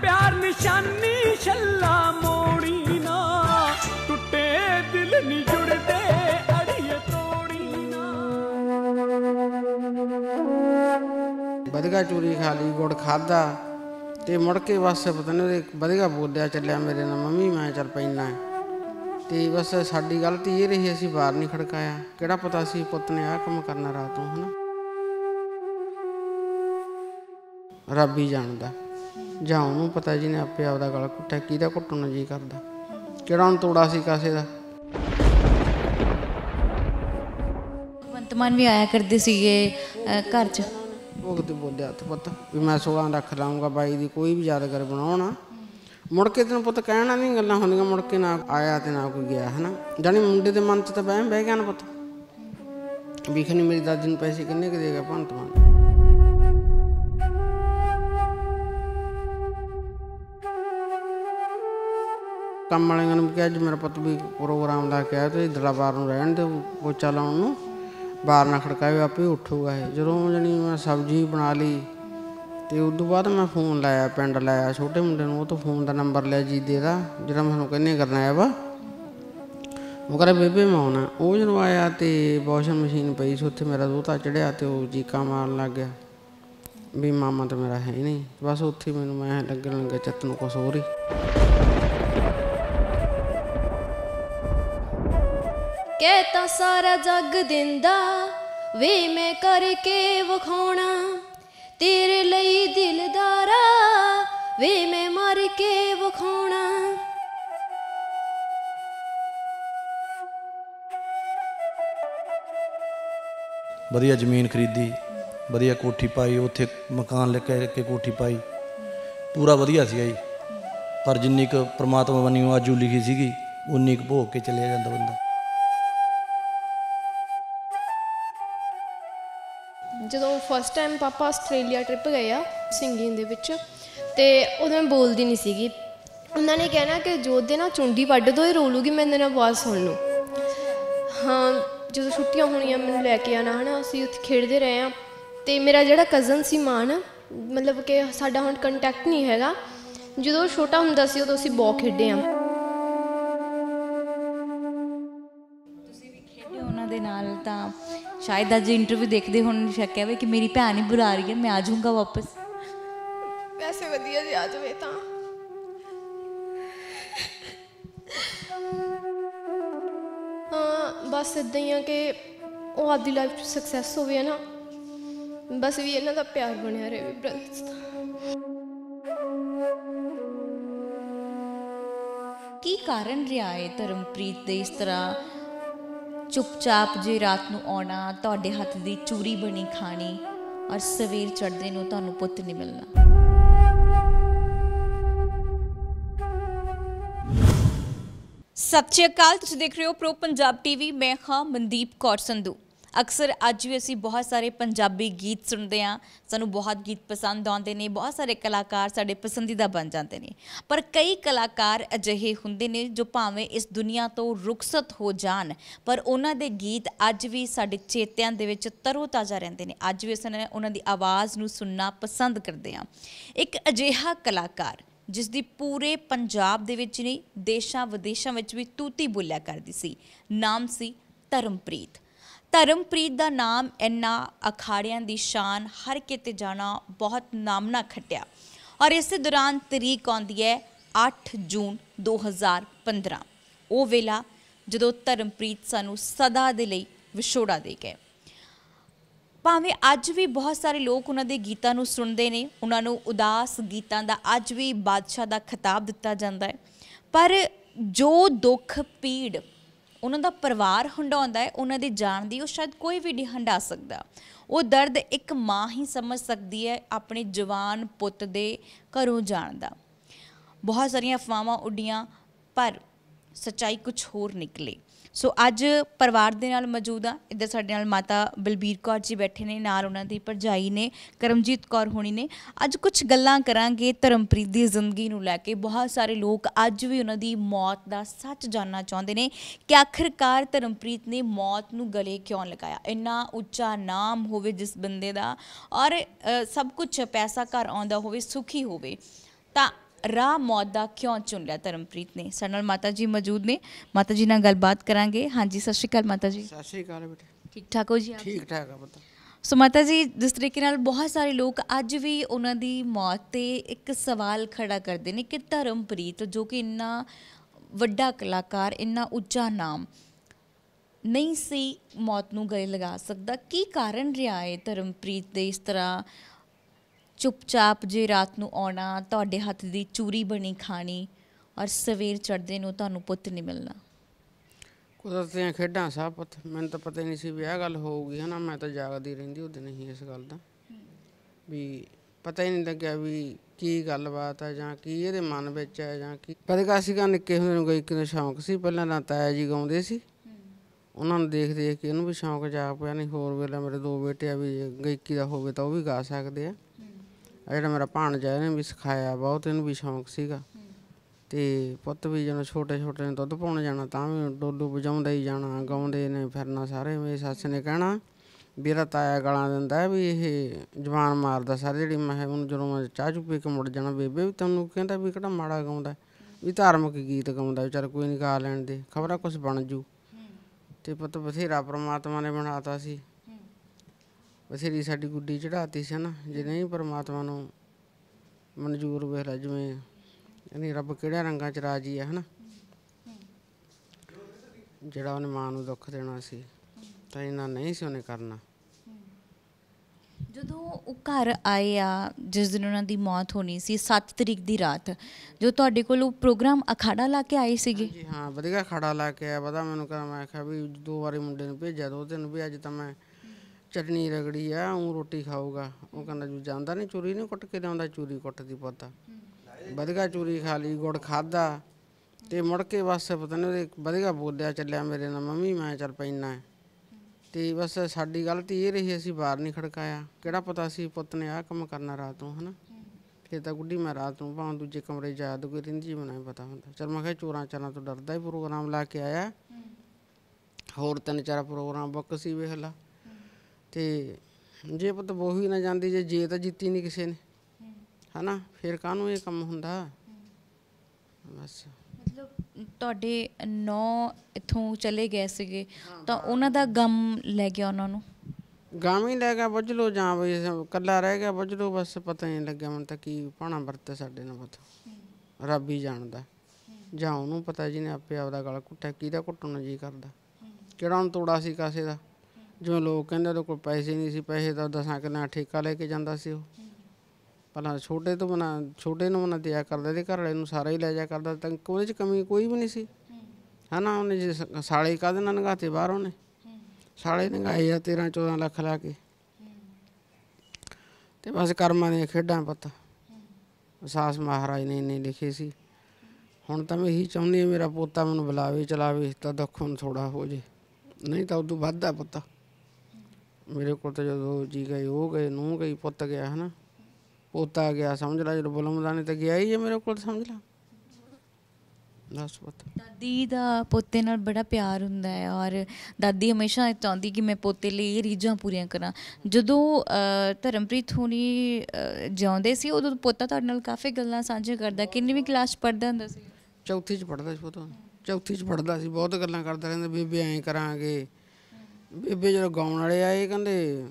ਪਿਆਰ ਨਿਸ਼ਾਨੀ ਛੱਲਾ ਮੋੜੀ ਨਾ ਟੁੱਟੇ ਦਿਲ ਨਹੀਂ ਜੁੜਦੇ ਅੜੀਏ ਤੋੜੀ ਨਾ ਬਦਗਾ ਚੂਰੀ ਖਾ ਲਈ ਗੁੜ ਖਾਦਾ ਤੇ ਮੁੜ ਕੇ ਵਸ ਪਤਾ ਨਹੀਂ ਉਹਦੇ ਬਦਗਾ ਬੋਲਿਆ ਚੱਲਿਆ ਮੇਰੇ ਨਾਲ ਮੰਮੀ ਮੈਂ ਚੱਲ ਪੈਣਾ ਤੇ ਬਸ ਸਾਡੀ ਗਲਤੀ ਇਹ ਰਹੀ ਅਸੀਂ ਬਾਹਰ ਨਹੀਂ ਖੜਕਾਇਆ ਕਿਹੜਾ ਪਤਾ ਸੀ ਪੁੱਤ ਨੇ ਆ ਕੰਮ ਕਰਨਾ ਰਾਤ ਨੂੰ ਹਨਾ ਰੱਬ ਹੀ ਜਾਣਦਾ ਜਾਂ ਉਹਨੂੰ ਪਤਾ ਜੀ ਨੇ ਆਪੇ ਆਪਦਾ ਗਲ ਕੁੱਟਿਆ ਕਿਹਦਾ ਕੁੱਟਣ ਜੀ ਕਰਦਾ ਕਿਹੜਾ ਹੁਣ ਤੋੜਾ ਸੀ ਕਾਸੇ ਦਾ ਵੰਤਮਨ ਵੀ ਆਇਆ ਕਰਦੇ ਸੀਗੇ ਘਰ 'ਚ ਉਹ ਤੇ ਬੋਲਿਆ ਹੱਥ ਪੁੱਤ ਵੀ ਮੈਂ ਸੋਹਾਂ ਰੱਖ ਲਾਉਂਗਾ ਬਾਈ ਦੀ ਕੋਈ ਵੀ ਯਾਦਗਾਰ ਬਣਾਉਣਾ ਮੁੜ ਕੇ ਤੈਨੂੰ ਪੁੱਤ ਕਹਿਣਾ ਨਹੀਂ ਗੱਲਾਂ ਹੁੰਦੀਆਂ ਮੁੜ ਕੇ ਨਾ ਆਇਆ ਤੇ ਨਾ ਕੋਈ ਗਿਆ ਹਨਾ ਜਾਣੀ ਮੁੰਡੇ ਦੇ ਮਨ 'ਚ ਤਾਂ ਬਹਿ ਬਹਿ ਗਿਆ ਨਾ ਪੁੱਤ ਵੀ ਖਨੀ ਮੇਰੀ ਦਾਦੀ ਨੂੰ ਪੈਸੇ ਕਿੰਨੇ ਕਿ ਦੇਗਾ ਗਿਆ ਕੰਮ ਵਾਲਿਆਂ ਨੂੰ ਕਿਹਾ ਅੱਜ ਮੇਰਾ ਪੁੱਤ ਵੀ ਪ੍ਰੋਗਰਾਮ ਦਾ ਕਿਹਾ ਤੇ ਦਲਾਬਾਰ ਨੂੰ ਰਹਿਣ ਦੇ ਪੋਚਾ ਲਾਉਣ ਨੂੰ ਬਾਹਰ ਨਾ ਖੜਕਾਇਓ ਆਪੇ ਉੱਠੂਗਾ ਇਹ ਜਦੋਂ ਜਣੀ ਮੈਂ ਸਬਜ਼ੀ ਬਣਾ ਲਈ ਤੇ ਉਸ ਤੋਂ ਬਾਅਦ ਮੈਂ ਫੋਨ ਲਾਇਆ ਪਿੰਡ ਲਾਇਆ ਛੋਟੇ ਮੁੰਡੇ ਨੂੰ ਉਹ ਤੋਂ ਫੋਨ ਦਾ ਨੰਬਰ ਲਿਆ ਜੀ ਦੇ ਦਾ ਜਿਹੜਾ ਮੈਨੂੰ ਕਹਿੰਨੇ ਕਰਨਾ ਆਇਆ ਵਾ ਉਹ ਕਰੇ ਬੇਬੇ ਮਾਉਣਾ ਉਹ ਜਦੋਂ ਆਇਆ ਤੇ ਵਾਸ਼ਿੰਗ ਮਸ਼ੀਨ ਪਈ ਸੀ ਉੱਥੇ ਮੇਰਾ ਦੋਤਾ ਚੜਿਆ ਤੇ ਉਹ ਜੀਕਾ ਮਾਰਨ ਲੱਗ ਗਿਆ ਵੀ ਮਾਮਾ ਤਾਂ ਮੇਰਾ ਹੈ ਹੀ ਨਹੀਂ ਬਸ ਉੱਥੇ ਮੈਨੂੰ ਮੈਂ ਲੱਗਣ ਲੱਗਾ ਚੱਤ ਨੂੰ ਕੁਛ ਹੋਰ ਹੀ ਕਹਿ ਤਾਂ ਸਾਰਾ ਜੱਗ ਦਿੰਦਾ ਵੇ ਮੈਂ ਕਰਕੇ ਵਖਾਉਣਾ ਤੇਰੇ ਲਈ ਦਿਲਦਾਰਾ ਵੇ ਮੈਂ ਮਰ ਕੇ ਵਖਾਉਣਾ ਵਧੀਆ ਜ਼ਮੀਨ ਖਰੀਦੀ ਵਧੀਆ ਕੋਠੀ ਪਾਈ ਉੱਥੇ ਮਕਾਨ ਲੈ ਕੇ ਕੋਠੀ ਪਾਈ ਪੂਰਾ ਵਧੀਆ ਸੀ ਜੀ ਪਰ ਜਿੰਨੀ ਕੁ ਪ੍ਰਮਾਤਮਾ ਬਣੀ ਉਹ ਆਜੂ ਲਿਖੀ ਸੀਗੀ ਉਨੀ ਕੁ ਭੋਗ ਕੇ ਚਲੇ ਜਾਂਦਾ ਬੰਦਾ ਜਦੋਂ ਫਸਟ ਟਾਈਮ ਪਾਪਾ ਆਸਟ੍ਰੇਲੀਆ ਟ੍ਰਿਪ ਗਏ ਆ ਸਿੰਗਿੰਗ ਦੇ ਵਿੱਚ ਤੇ ਉਦੋਂ ਮੈਂ ਬੋਲਦੀ ਨਹੀਂ ਸੀਗੀ ਉਹਨਾਂ ਨੇ ਨਾ ਕਿ ਜੋਦੇ ਦੇ ਨਾ ਚੁੰਡੀ ਵੱਢ ਦੋ ਇਹ ਰੋਲੂਗੀ ਮੈਂ ਇਹਨਾਂ ਨਾਲ ਆਵਾਜ਼ ਸੁਣ ਲੂ ਹਾਂ ਜਦੋਂ ਛੁੱਟੀਆਂ ਹੋਣੀਆਂ ਮੈਨੂੰ ਲੈ ਕੇ ਆਣਾ ਹਨਾ ਅਸੀਂ ਉੱਥੇ ਖੇਡਦੇ ਰਹੇ ਆ ਤੇ ਮੇਰਾ ਜਿਹੜਾ ਕਜ਼ਨ ਸੀ ਮਾਨ ਮਤਲਬ ਕਿ ਸਾਡਾ ਹੁਣ ਕੰਟੈਕਟ ਨਹੀਂ ਹੈਗਾ ਜਦੋਂ ਛੋਟਾ ਹੁੰਦਾ ਸੀ ਉਦੋਂ ਅਸੀਂ ਬਹੁਤ ਖੇਡੇ ਆ ਤੁਸੀਂ ਵੀ ਖੇਡੇ ਉਹਨਾਂ ਦੇ ਨਾਲ ਤਾਂ ਸ਼ਾਇਦ ਅੱਜ ਇੰਟਰਵਿਊ ਦੇਖਦੇ ਹੁਣ ਸ਼ੱਕ ਹੈ ਕਿ ਮੇਰੀ ਭੈਣ ਹੀ ਬੁਲਾ ਰਹੀ ਹੈ ਮੈਂ ਆ ਜਾਊਂਗਾ ਵਾਪਸ ਵੈਸੇ ਵਧੀਆ ਜੇ ਆ ਜਾਵੇ ਤਾਂ ਹਾਂ ਬਸ ਇਦਾਂ ਹੀ ਆ ਕਿ ਉਹ ਆਪਦੀ ਲਾਈਫ 'ਚ ਸਕਸੈਸ ਹੋਵੇ ਨਾ ਬਸ ਵੀ ਇਹਨਾਂ ਦਾ ਪਿਆਰ ਬਣਿਆ ਰਹੇ ਵੀ ਬ੍ਰਦਰਸ ਦਾ ਕੀ ਕਾਰਨ ਰਿਹਾ ਹੈ ਧਰਮਪ੍ਰੀਤ ਦੇ ਇਸ ਤਰ੍ਹਾਂ ਚੁੱਪਚਾਪ ਜੇ ਰਾਤ ਨੂੰ ਆਉਣਾ ਤੁਹਾਡੇ ਹੱਥ ਦੀ ਚੂਰੀ ਬਣੀ ਖਾਣੀ ਔਰ ਸਵੇਰ ਚੜ੍ਹਦੇ ਨੂੰ ਤੁਹਾਨੂੰ ਪੁੱਤ ਨਹੀਂ ਮਿਲਣਾ ਸਤਿ ਸ਼੍ਰੀ ਅਕਾਲ ਤੁਸੀਂ ਦੇਖ ਰਹੇ ਹੋ ਪ੍ਰੋ ਪੰਜਾਬ ਟੀਵੀ ਮੈਂ ਹਾਂ ਮਨਦੀਪ ਕੌਰ ਸੰਧੂ ਅਕਸਰ ਅੱਜ ਵੀ ਅਸੀਂ ਬਹੁਤ ਸਾਰੇ ਪੰਜਾਬੀ ਗੀਤ ਸੁਣਦੇ ਆਂ ਸਾਨੂੰ ਬਹੁਤ ਗੀਤ ਪਸੰਦ ਆਉਂਦੇ ਨੇ ਬਹੁਤ ਸਾਰੇ ਕਲਾਕਾਰ ਸਾਡੇ ਪਸੰਦੀਦਾ ਬਣ ਜਾਂਦੇ ਨੇ ਪਰ ਕਈ ਕਲਾਕਾਰ ਅਜਿਹੇ ਹੁੰਦੇ ਨੇ ਜੋ ਭਾਵੇਂ ਇਸ ਦੁਨੀਆ ਤੋਂ ਰੁਖਸਤ ਹੋ ਜਾਣ ਪਰ ਉਹਨਾਂ ਦੇ ਗੀਤ ਅੱਜ ਵੀ ਸਾਡੇ ਚੇਤਿਆਂ ਦੇ ਵਿੱਚ ਤਰੋ ਤਾਜ਼ਾ ਰਹਿੰਦੇ ਨੇ ਅੱਜ ਵੀ ਅਸੀਂ ਉਹਨਾਂ ਦੀ ਆਵਾਜ਼ ਨੂੰ ਸੁਣਨਾ ਪਸੰਦ ਕਰਦੇ ਆਂ ਇੱਕ ਅਜਿਹਾ ਕਲਾਕਾਰ ਜਿਸ ਦੀ ਪੂਰੇ ਪੰਜਾਬ ਦੇ ਵਿੱਚ ਨਹੀਂ ਦੇਸ਼ਾਂ ਵਿਦੇਸ਼ਾਂ ਵਿੱਚ ਵੀ ਤੂਤੀ ਬੁੱਲਿਆ ਕਰਦੀ ਸੀ ਨਾਮ ਸੀ ਧਰਮਪ੍ਰੀਤ ਧਰਮਪ੍ਰੀਤ ਦਾ ਨਾਮ ਇੰਨਾ ਅਖਾੜਿਆਂ ਦੀ ਸ਼ਾਨ ਹਰ ਕਿਤੇ ਜਾਣਾ ਬਹੁਤ ਨਾਮਨਾ ਖਟਿਆ ਔਰ ਇਸੇ ਦੌਰਾਨ ਤਰੀਕ ਆਉਂਦੀ ਹੈ 8 ਜੂਨ 2015 ਉਹ ਵੇਲਾ ਜਦੋਂ ਧਰਮਪ੍ਰੀਤ ਸਾਨੂੰ ਸਦਾ ਦੇ ਲਈ ਵਿਛੋੜਾ ਦੇ ਗਏ ਭਾਵੇਂ ਅੱਜ ਵੀ ਬਹੁਤ ਸਾਰੇ ਲੋਕ ਉਹਨਾਂ ਦੇ ਗੀਤਾਂ ਨੂੰ ਸੁਣਦੇ ਨੇ ਉਹਨਾਂ ਨੂੰ ਉਦਾਸ ਗੀਤਾਂ ਦਾ ਅੱਜ ਵੀ ਬਾਦਸ਼ਾਹ ਦਾ ਖਿਤਾਬ ਦਿੱਤਾ ਜਾਂਦਾ ਹੈ ਪਰ ਜੋ ਦੁੱਖ ਪੀੜ ਉਹਨਾਂ ਦਾ ਪਰਿਵਾਰ ਹੰਡਾਉਂਦਾ ਹੈ ਉਹਨਾਂ ਦੀ ਜਾਨ ਦੀ ਉਹ ਸ਼ਾਇਦ ਕੋਈ ਵੀ ਨਹੀਂ ਹੰਡਾ ਸਕਦਾ ਉਹ ਦਰਦ ਇੱਕ ਮਾਂ ਹੀ ਸਮਝ ਸਕਦੀ ਹੈ ਆਪਣੇ ਜਵਾਨ ਪੁੱਤ ਦੇ ਘਰੋਂ ਜਾਣ ਦਾ ਬਹੁਤ ਸਾਰੀਆਂ ਅਫਵਾਹਾਂ ਉੱਡੀਆਂ ਪਰ ਸਚਾਈ ਕੁਝ ਹੋਰ ਨਿਕਲੀ ਸੋ ਅੱਜ ਪਰਿਵਾਰ ਦੇ ਨਾਲ ਮੌਜੂਦ ਆ ਇੱਧਰ ਸਾਡੇ ਨਾਲ ਮਾਤਾ ਬਲਬੀਰ ਕੌਰ ਜੀ ਬੈਠੇ ਨੇ ਨਾਲ ਉਹਨਾਂ ਦੀ ਭਰਜਾਈ ਨੇ ਕਰਮਜੀਤ ਕੌਰ ਹੋਣੀ ਨੇ ਅੱਜ ਕੁਝ ਗੱਲਾਂ ਕਰਾਂਗੇ ਧਰਮਪ੍ਰੀਤ ਦੀ ਜ਼ਿੰਦਗੀ ਨੂੰ ਲੈ ਕੇ ਬਹੁਤ ਸਾਰੇ ਲੋਕ ਅੱਜ ਵੀ ਉਹਨਾਂ ਦੀ ਮੌਤ ਦਾ ਸੱਚ ਜਾਨਣਾ ਚਾਹੁੰਦੇ ਨੇ ਕਿ ਆਖਰਕਾਰ ਧਰਮਪ੍ਰੀਤ ਨੇ ਮੌਤ ਨੂੰ ਗਲੇ ਕਿਉਂ ਲਗਾਇਆ ਇੰਨਾ ਉੱਚਾ ਨਾਮ ਹੋਵੇ ਜਿਸ ਬੰਦੇ ਦਾ ਔਰ ਸਭ ਕੁਝ ਪੈਸਾ ਘਰ ਆਉਂਦਾ ਹੋਵੇ ਸੁਖੀ ਹੋਵੇ ਤਾਂ ਰਾਹ ਮੌਤ ਦਾ ਕਿਉਂ ਚੁਣ ਲਿਆ ਧਰਮਪ੍ਰੀਤ ਨੇ ਸਾਡੇ ਨਾਲ ਮਾਤਾ ਜੀ ਮੌਜੂਦ ਨੇ ਮਾਤਾ ਜੀ ਨਾਲ ਗੱਲਬਾਤ ਕਰਾਂਗੇ ਹਾਂਜੀ ਸਤਿ ਸ਼੍ਰੀ ਅਕਾਲ ਮਾਤਾ ਜੀ ਸਤਿ ਸ਼੍ਰੀ ਅਕਾਲ ਬੇਟੇ ਠੀਕ ਠਾਕ ਹੋ ਜੀ ਆਪ ਠੀਕ ਠਾਕ ਆ ਬਤਾ ਸੋ ਮਾਤਾ ਜੀ ਜਿਸ ਤਰੀਕੇ ਨਾਲ ਬਹੁਤ ਸਾਰੇ ਲੋਕ ਅੱਜ ਵੀ ਉਹਨਾਂ ਦੀ ਮੌਤ ਤੇ ਇੱਕ ਸਵਾਲ ਖੜਾ ਕਰਦੇ ਨੇ ਕਿ ਧਰਮਪ੍ਰੀਤ ਜੋ ਕਿ ਇੰਨਾ ਵੱਡਾ ਕਲਾਕਾਰ ਇੰਨਾ ਉੱਚਾ ਨਾਮ ਨਹੀਂ ਸੀ ਮੌਤ ਨੂੰ ਗਲੇ ਲਗਾ ਸਕਦਾ ਕੀ ਕਾਰਨ ਰਿਹਾ ਹੈ ਧਰਮਪ੍ਰੀਤ ਦੇ ਇਸ ਤਰ੍ਹਾਂ ਚੁੱਪਚਾਪ ਜੇ ਰਾਤ ਨੂੰ ਆਉਣਾ ਤੁਹਾਡੇ ਹੱਥ ਦੀ ਚੂਰੀ ਬਣੀ ਖਾਣੀ ਔਰ ਸਵੇਰ ਚੜਦੇ ਨੂੰ ਤੁਹਾਨੂੰ ਪੁੱਤ ਨਹੀਂ ਮਿਲਣਾ ਕੁਦਰਤ ਖੇਡਾਂ ਸਭ ਪੁੱਤ ਮੈਨੂੰ ਤਾਂ ਪਤਾ ਨਹੀਂ ਸੀ ਵੀ ਇਹ ਗੱਲ ਹੋਊਗੀ ਹਨਾ ਮੈਂ ਤਾਂ ਜਾਗਦੀ ਰਹਿੰਦੀ ਉਹਦੇ ਨਹੀਂ ਇਸ ਗੱਲ ਦਾ ਵੀ ਪਤਾ ਹੀ ਨਹੀਂ ਲੱਗਿਆ ਵੀ ਕੀ ਗੱਲਬਾਤ ਆ ਜਾਂ ਕੀ ਇਹਦੇ ਮਨ ਵਿੱਚ ਹੈ ਜਾਂ ਕੀ ਪਤਾ ਸੀਗਾ ਨਿੱਕੇ ਹੁੰਦੇ ਨੂੰ ਕੋਈ ਕਿੰਨਾ ਸ਼ੌਂਕ ਸੀ ਪਹਿਲਾਂ ਤਾਂ ਤਾਇਆ ਜੀ ਗਾਉਂਦੇ ਸੀ ਉਹਨਾਂ ਨੂੰ ਦੇਖ ਦੇਖ ਕੇ ਇਹਨੂੰ ਵੀ ਸ਼ੌਂਕ ਜਾ ਪਿਆ ਨਹੀਂ ਹੋਰ ਵੇਲੇ ਮੇਰੇ ਦੋ ਬੇਟੇ ਆ ਵੀ ਗਾਇਕੀ ਦਾ ਹੋਵੇ ਤਾਂ ਉਹ ਵੀ ਗਾ ਸਕਦੇ ਆ ਆ ਜਿਹੜਾ ਮੇਰਾ ਭਾਣਜਾ ਇਹਨੇ ਵੀ ਸਿਖਾਇਆ ਬਹੁਤ ਇਹਨੂੰ ਵੀ ਸ਼ੌਂਕ ਸੀਗਾ ਤੇ ਪੁੱਤ ਵੀ ਜਦੋਂ ਛੋਟੇ ਛੋਟੇ ਨੇ ਦੁੱਧ ਪਾਉਣ ਜਾਣਾ ਤਾਂ ਵੀ ਡੋਲੂ ਵਜਾਉਂਦਾ ਹੀ ਜਾਣਾ ਗਾਉਂਦੇ ਨੇ ਫਿਰਨਾ ਸਾਰੇ ਮੇਰੇ ਸੱਸ ਨੇ ਕਹਿਣਾ ਵੀਰਾ ਤਾਇਆ ਗਾਲਾਂ ਦਿੰਦਾ ਵੀ ਇਹ ਜਵਾਨ ਮਾਰਦਾ ਸਾਰੇ ਜਿਹੜੀ ਮੈਂ ਉਹਨੂੰ ਜਦੋਂ ਮੈਂ ਚਾਹ ਚੁ ਪੀ ਕੇ ਮੁੜ ਜਾਣਾ ਬੇਬੇ ਵੀ ਤੈਨੂੰ ਕਹਿੰਦਾ ਵੀ ਕਿਹੜਾ ਮਾੜਾ ਗਾਉਂਦਾ ਵੀ ਧਾਰਮਿਕ ਗੀਤ ਗਾਉਂਦਾ ਵਿਚਾਰ ਕੋਈ ਨਹੀਂ ਗਾ ਲੈਣ ਦੇ ਖਬਰਾਂ ਕੁਝ ਬਣ ਜੂ ਤੇ ਪੁੱਤ ਬਥੇਰਾ ਪ੍ਰਮਾਤਮਾ ਨੇ ਬਣਾਤਾ ਸੀ ਬਸੇਰੀ ਸਾਡੀ ਗੁੱਡੀ ਚੜਾਤੀ ਸੀ ਨਾ ਜੇ ਨਹੀਂ ਪਰਮਾਤਮਾ ਨੂੰ ਮਨਜ਼ੂਰ ਹੋਵੇ ਜਿਵੇਂ ਇਹਨੇ ਰੱਬ ਕਿਹੜਾ ਰੰਗਾਂ ਚ ਰਾਜੀ ਹੈ ਹਨਾ ਜਿਹੜਾ ਉਹਨੇ ਮਾਂ ਨੂੰ ਦੁੱਖ ਦੇਣਾ ਸੀ ਤਾਂ ਇਹਨਾਂ ਨਹੀਂ ਸੀ ਉਹਨੇ ਕਰਨਾ ਜਦੋਂ ਉਹ ਘਰ ਆਏ ਆ ਜਿਸ ਦਿਨ ਉਹਨਾਂ ਦੀ ਮੌਤ ਹੋਣੀ ਸੀ 7 ਤਰੀਕ ਦੀ ਰਾਤ ਜੋ ਤੁਹਾਡੇ ਕੋਲ ਉਹ ਪ੍ਰੋਗਰਾਮ ਅਖਾੜਾ ਲਾ ਕੇ ਆਏ ਸੀਗੇ ਜੀ ਹਾਂ ਵਧੀਆ ਅਖਾੜਾ ਲਾ ਕੇ ਆਇਆ ਪਤਾ ਮੈਨੂੰ ਕਹਾਂ ਮੈਂ ਕਿਹਾ ਵੀ ਦੋ ਵਾਰੀ ਮੁੰਡੇ ਨੂੰ ਭੇਜਿਆ ਦੋ ਤਿੰਨ ਵੀ ਅੱਜ ਤਾਂ ਮੈਂ ਚਟਨੀ ਰਗੜੀ ਆ ਉਹ ਰੋਟੀ ਖਾਊਗਾ ਉਹ ਕਹਿੰਦਾ ਜੂ ਜਾਂਦਾ ਨਹੀਂ ਚੋਰੀ ਨਹੀਂ ਕੁੱਟ ਕੇ ਲਿਆਉਂਦਾ ਚੋਰੀ ਕੁੱਟਦੀ ਪਤਾ ਵਧਗਾ ਚੋਰੀ ਖਾ ਲਈ ਗੁੜ ਖਾਦਾ ਤੇ ਮੁੜ ਕੇ ਬਸ ਪਤਾ ਨਹੀਂ ਉਹਦੇ ਵਧਗਾ ਬੋਲਿਆ ਚੱਲਿਆ ਮੇਰੇ ਨਾਲ ਮੰਮੀ ਮੈਂ ਚੱਲ ਪੈਣਾ ਤੇ ਬਸ ਸਾਡੀ ਗਲਤੀ ਇਹ ਰਹੀ ਅਸੀਂ ਬਾਹਰ ਨਹੀਂ ਖੜਕਾਇਆ ਕਿਹੜਾ ਪਤਾ ਸੀ ਪੁੱਤ ਨੇ ਆਹ ਕੰਮ ਕਰਨਾ ਰਾਤ ਨੂੰ ਹਨਾ ਫੇਰ ਤਾਂ ਗੁੱਡੀ ਮੈਂ ਰਾਤ ਨੂੰ ਭਾਂ ਦੂਜੇ ਕਮਰੇ ਜਾਦ ਕੋਈ ਰਿੰਦੀ ਬਣਾਏ ਪਤਾ ਹੁੰਦਾ ਚਲ ਮੈਂ ਕਿਹਾ ਚੋਰਾਂ ਚਾਰਾਂ ਤੋਂ ਡਰਦਾ ਹੀ ਪ੍ਰੋਗਰਾਮ ਲਾ ਕੇ ਆਇਆ ਹੋਰ ਤਿੰਨ ਚਾਰ ਪ੍ਰੋਗਰਾਮ ਬੁੱਕ ਸੀ ਵੇਖ ਲਾ ਤੇ ਜੇ ਪੁੱਤ ਬੋਹੀ ਨਾ ਜਾਂਦੀ ਜੇ ਜੇ ਤਾਂ ਜਿੱਤੀ ਨਹੀਂ ਕਿਸੇ ਨੇ ਹਨਾ ਫਿਰ ਕਾਹਨੂੰ ਇਹ ਕੰਮ ਹੁੰਦਾ ਬਸ ਮਤਲਬ ਤੁਹਾਡੇ ਨੌ ਇਥੋਂ ਚਲੇ ਗਏ ਸੀਗੇ ਤਾਂ ਉਹਨਾਂ ਦਾ ਗਮ ਲੈ ਗਿਆ ਉਹਨਾਂ ਨੂੰ ਗਮ ਹੀ ਲੈ ਗਿਆ ਬੁੱਝ ਲੋ ਜਾਂ ਬਈ ਕੱਲਾ ਰਹਿ ਗਿਆ ਬੁੱਝ ਲੋ ਬਸ ਪਤਾ ਨਹੀਂ ਲੱਗਿਆ ਹੁਣ ਤਾਂ ਕੀ ਪਾਣਾ ਵਰਤੇ ਸਾਡੇ ਨਾਲ ਪਤਾ ਰੱਬ ਹੀ ਜਾਣਦਾ ਜਾਂ ਉਹਨੂੰ ਪਤਾ ਜਿਹਨੇ ਆਪੇ ਆਪਦਾ ਗਲ ਘੁੱਟਿਆ ਕਿਹਦਾ ਘੁੱਟਣਾ ਜੀ ਕਰਦਾ ਕਿਹੜਾ ਨੂੰ ਤੋੜਾ ਸੀ ਕਾਸੇ ਦਾ ਜਿਵੇਂ ਲੋਕ ਕਹਿੰਦੇ ਉਹਦੇ ਕੋਲ ਪੈਸੇ ਨਹੀਂ ਸੀ ਪੈਸੇ ਤਾਂ ਦਸਾਂ ਕਿੰਨਾ ਠੇਕਾ ਲੈ ਕੇ ਜਾਂਦਾ ਸੀ ਉਹ ਪਹਿਲਾਂ ਛੋਟੇ ਤੋਂ ਬਣਾ ਛੋਟੇ ਨੂੰ ਬਣਾ ਦਿਆ ਕਰਦਾ ਤੇ ਘਰ ਵਾਲੇ ਨੂੰ ਸਾਰਾ ਹੀ ਲੈ ਜਾ ਕਰਦਾ ਤਾਂ ਕੋਈ 'ਚ ਕਮੀ ਕੋਈ ਵੀ ਨਹੀਂ ਸੀ ਹਨਾ ਉਹਨੇ ਜੇ ਸਾਲੇ ਕਾਦੇ ਨਾਲ ਨਗਾਤੇ ਬਾਹਰੋਂ ਨੇ ਸਾਲੇ ਨਗਾਏ ਆ 13 14 ਲੱਖ ਲਾ ਕੇ ਤੇ ਬਸ ਕਰਮਾਂ ਦੀਆਂ ਖੇਡਾਂ ਪੁੱਤ ਸਾਸ ਮਹਾਰਾਜ ਨੇ ਨਹੀਂ ਲਿਖੇ ਸੀ ਹੁਣ ਤਾਂ ਮੈਂ ਇਹੀ ਚਾਹੁੰਦੀ ਆ ਮੇਰਾ ਪੋਤਾ ਮੈਨੂੰ ਬੁਲਾਵੇ ਚਲਾਵੇ ਤਾਂ ਦੁੱਖ ਨੂੰ ਥੋੜਾ ਹੋ ਜੇ ਨਹੀਂ ਤਾਂ ਉਦੋਂ ਵੱਧ ਆ ਪੁੱਤ ਮੇਰੇ ਕੋਲ ਤਾਂ ਜਦੋਂ ਜੀ ਗਏ ਉਹ ਗਏ ਨੂੰ ਗਈ ਪੁੱਤ ਗਿਆ ਹਨਾ ਪੋਤਾ ਗਿਆ ਸਮਝ ਲੈ ਜਦੋਂ ਬਲਮਦਾਨੀ ਤੇ ਗਿਆ ਹੀ ਇਹ ਮੇਰੇ ਕੋਲ ਸਮਝ ਲੈ ਦੱਸ ਪੁੱਤ ਦਾਦੀ ਦਾ ਪੋਤੇ ਨਾਲ ਬੜਾ ਪਿਆਰ ਹੁੰਦਾ ਹੈ ਔਰ ਦਾਦੀ ਹਮੇਸ਼ਾ ਚਾਹੁੰਦੀ ਕਿ ਮੈਂ ਪੋਤੇ ਲਈ ਇਹ ਰੀਝਾਂ ਪੂਰੀਆਂ ਕਰਾਂ ਜਦੋਂ ਧਰਮਪ੍ਰੀਤ ਹੁਣੀ ਜਿਉਂਦੇ ਸੀ ਉਦੋਂ ਪੋਤਾ ਤੁਹਾਡੇ ਨਾਲ ਕਾਫੀ ਗੱਲਾਂ ਸਾਂਝੀਆਂ ਕਰਦਾ ਕਿੰਨੀਵੀਂ ਕਲਾਸ ਪੜਦਾ ਹੁੰਦਾ ਸੀ ਚੌਥੀ ਚ ਪੜਦਾ ਸੀ ਪੋਤਾ ਚੌਥੀ ਚ ਪੜਦਾ ਸੀ ਬਹੁਤ ਗੱਲਾਂ ਕਰਦਾ ਰਹਿੰਦਾ ਬੀਬੀ ਐਂ ਕਰਾਂਗੇ ਬੇਬੇ ਜਿਹੜਾ ਗਾਉਣ ਵਾਲੇ ਆਏ ਕਹਿੰਦੇ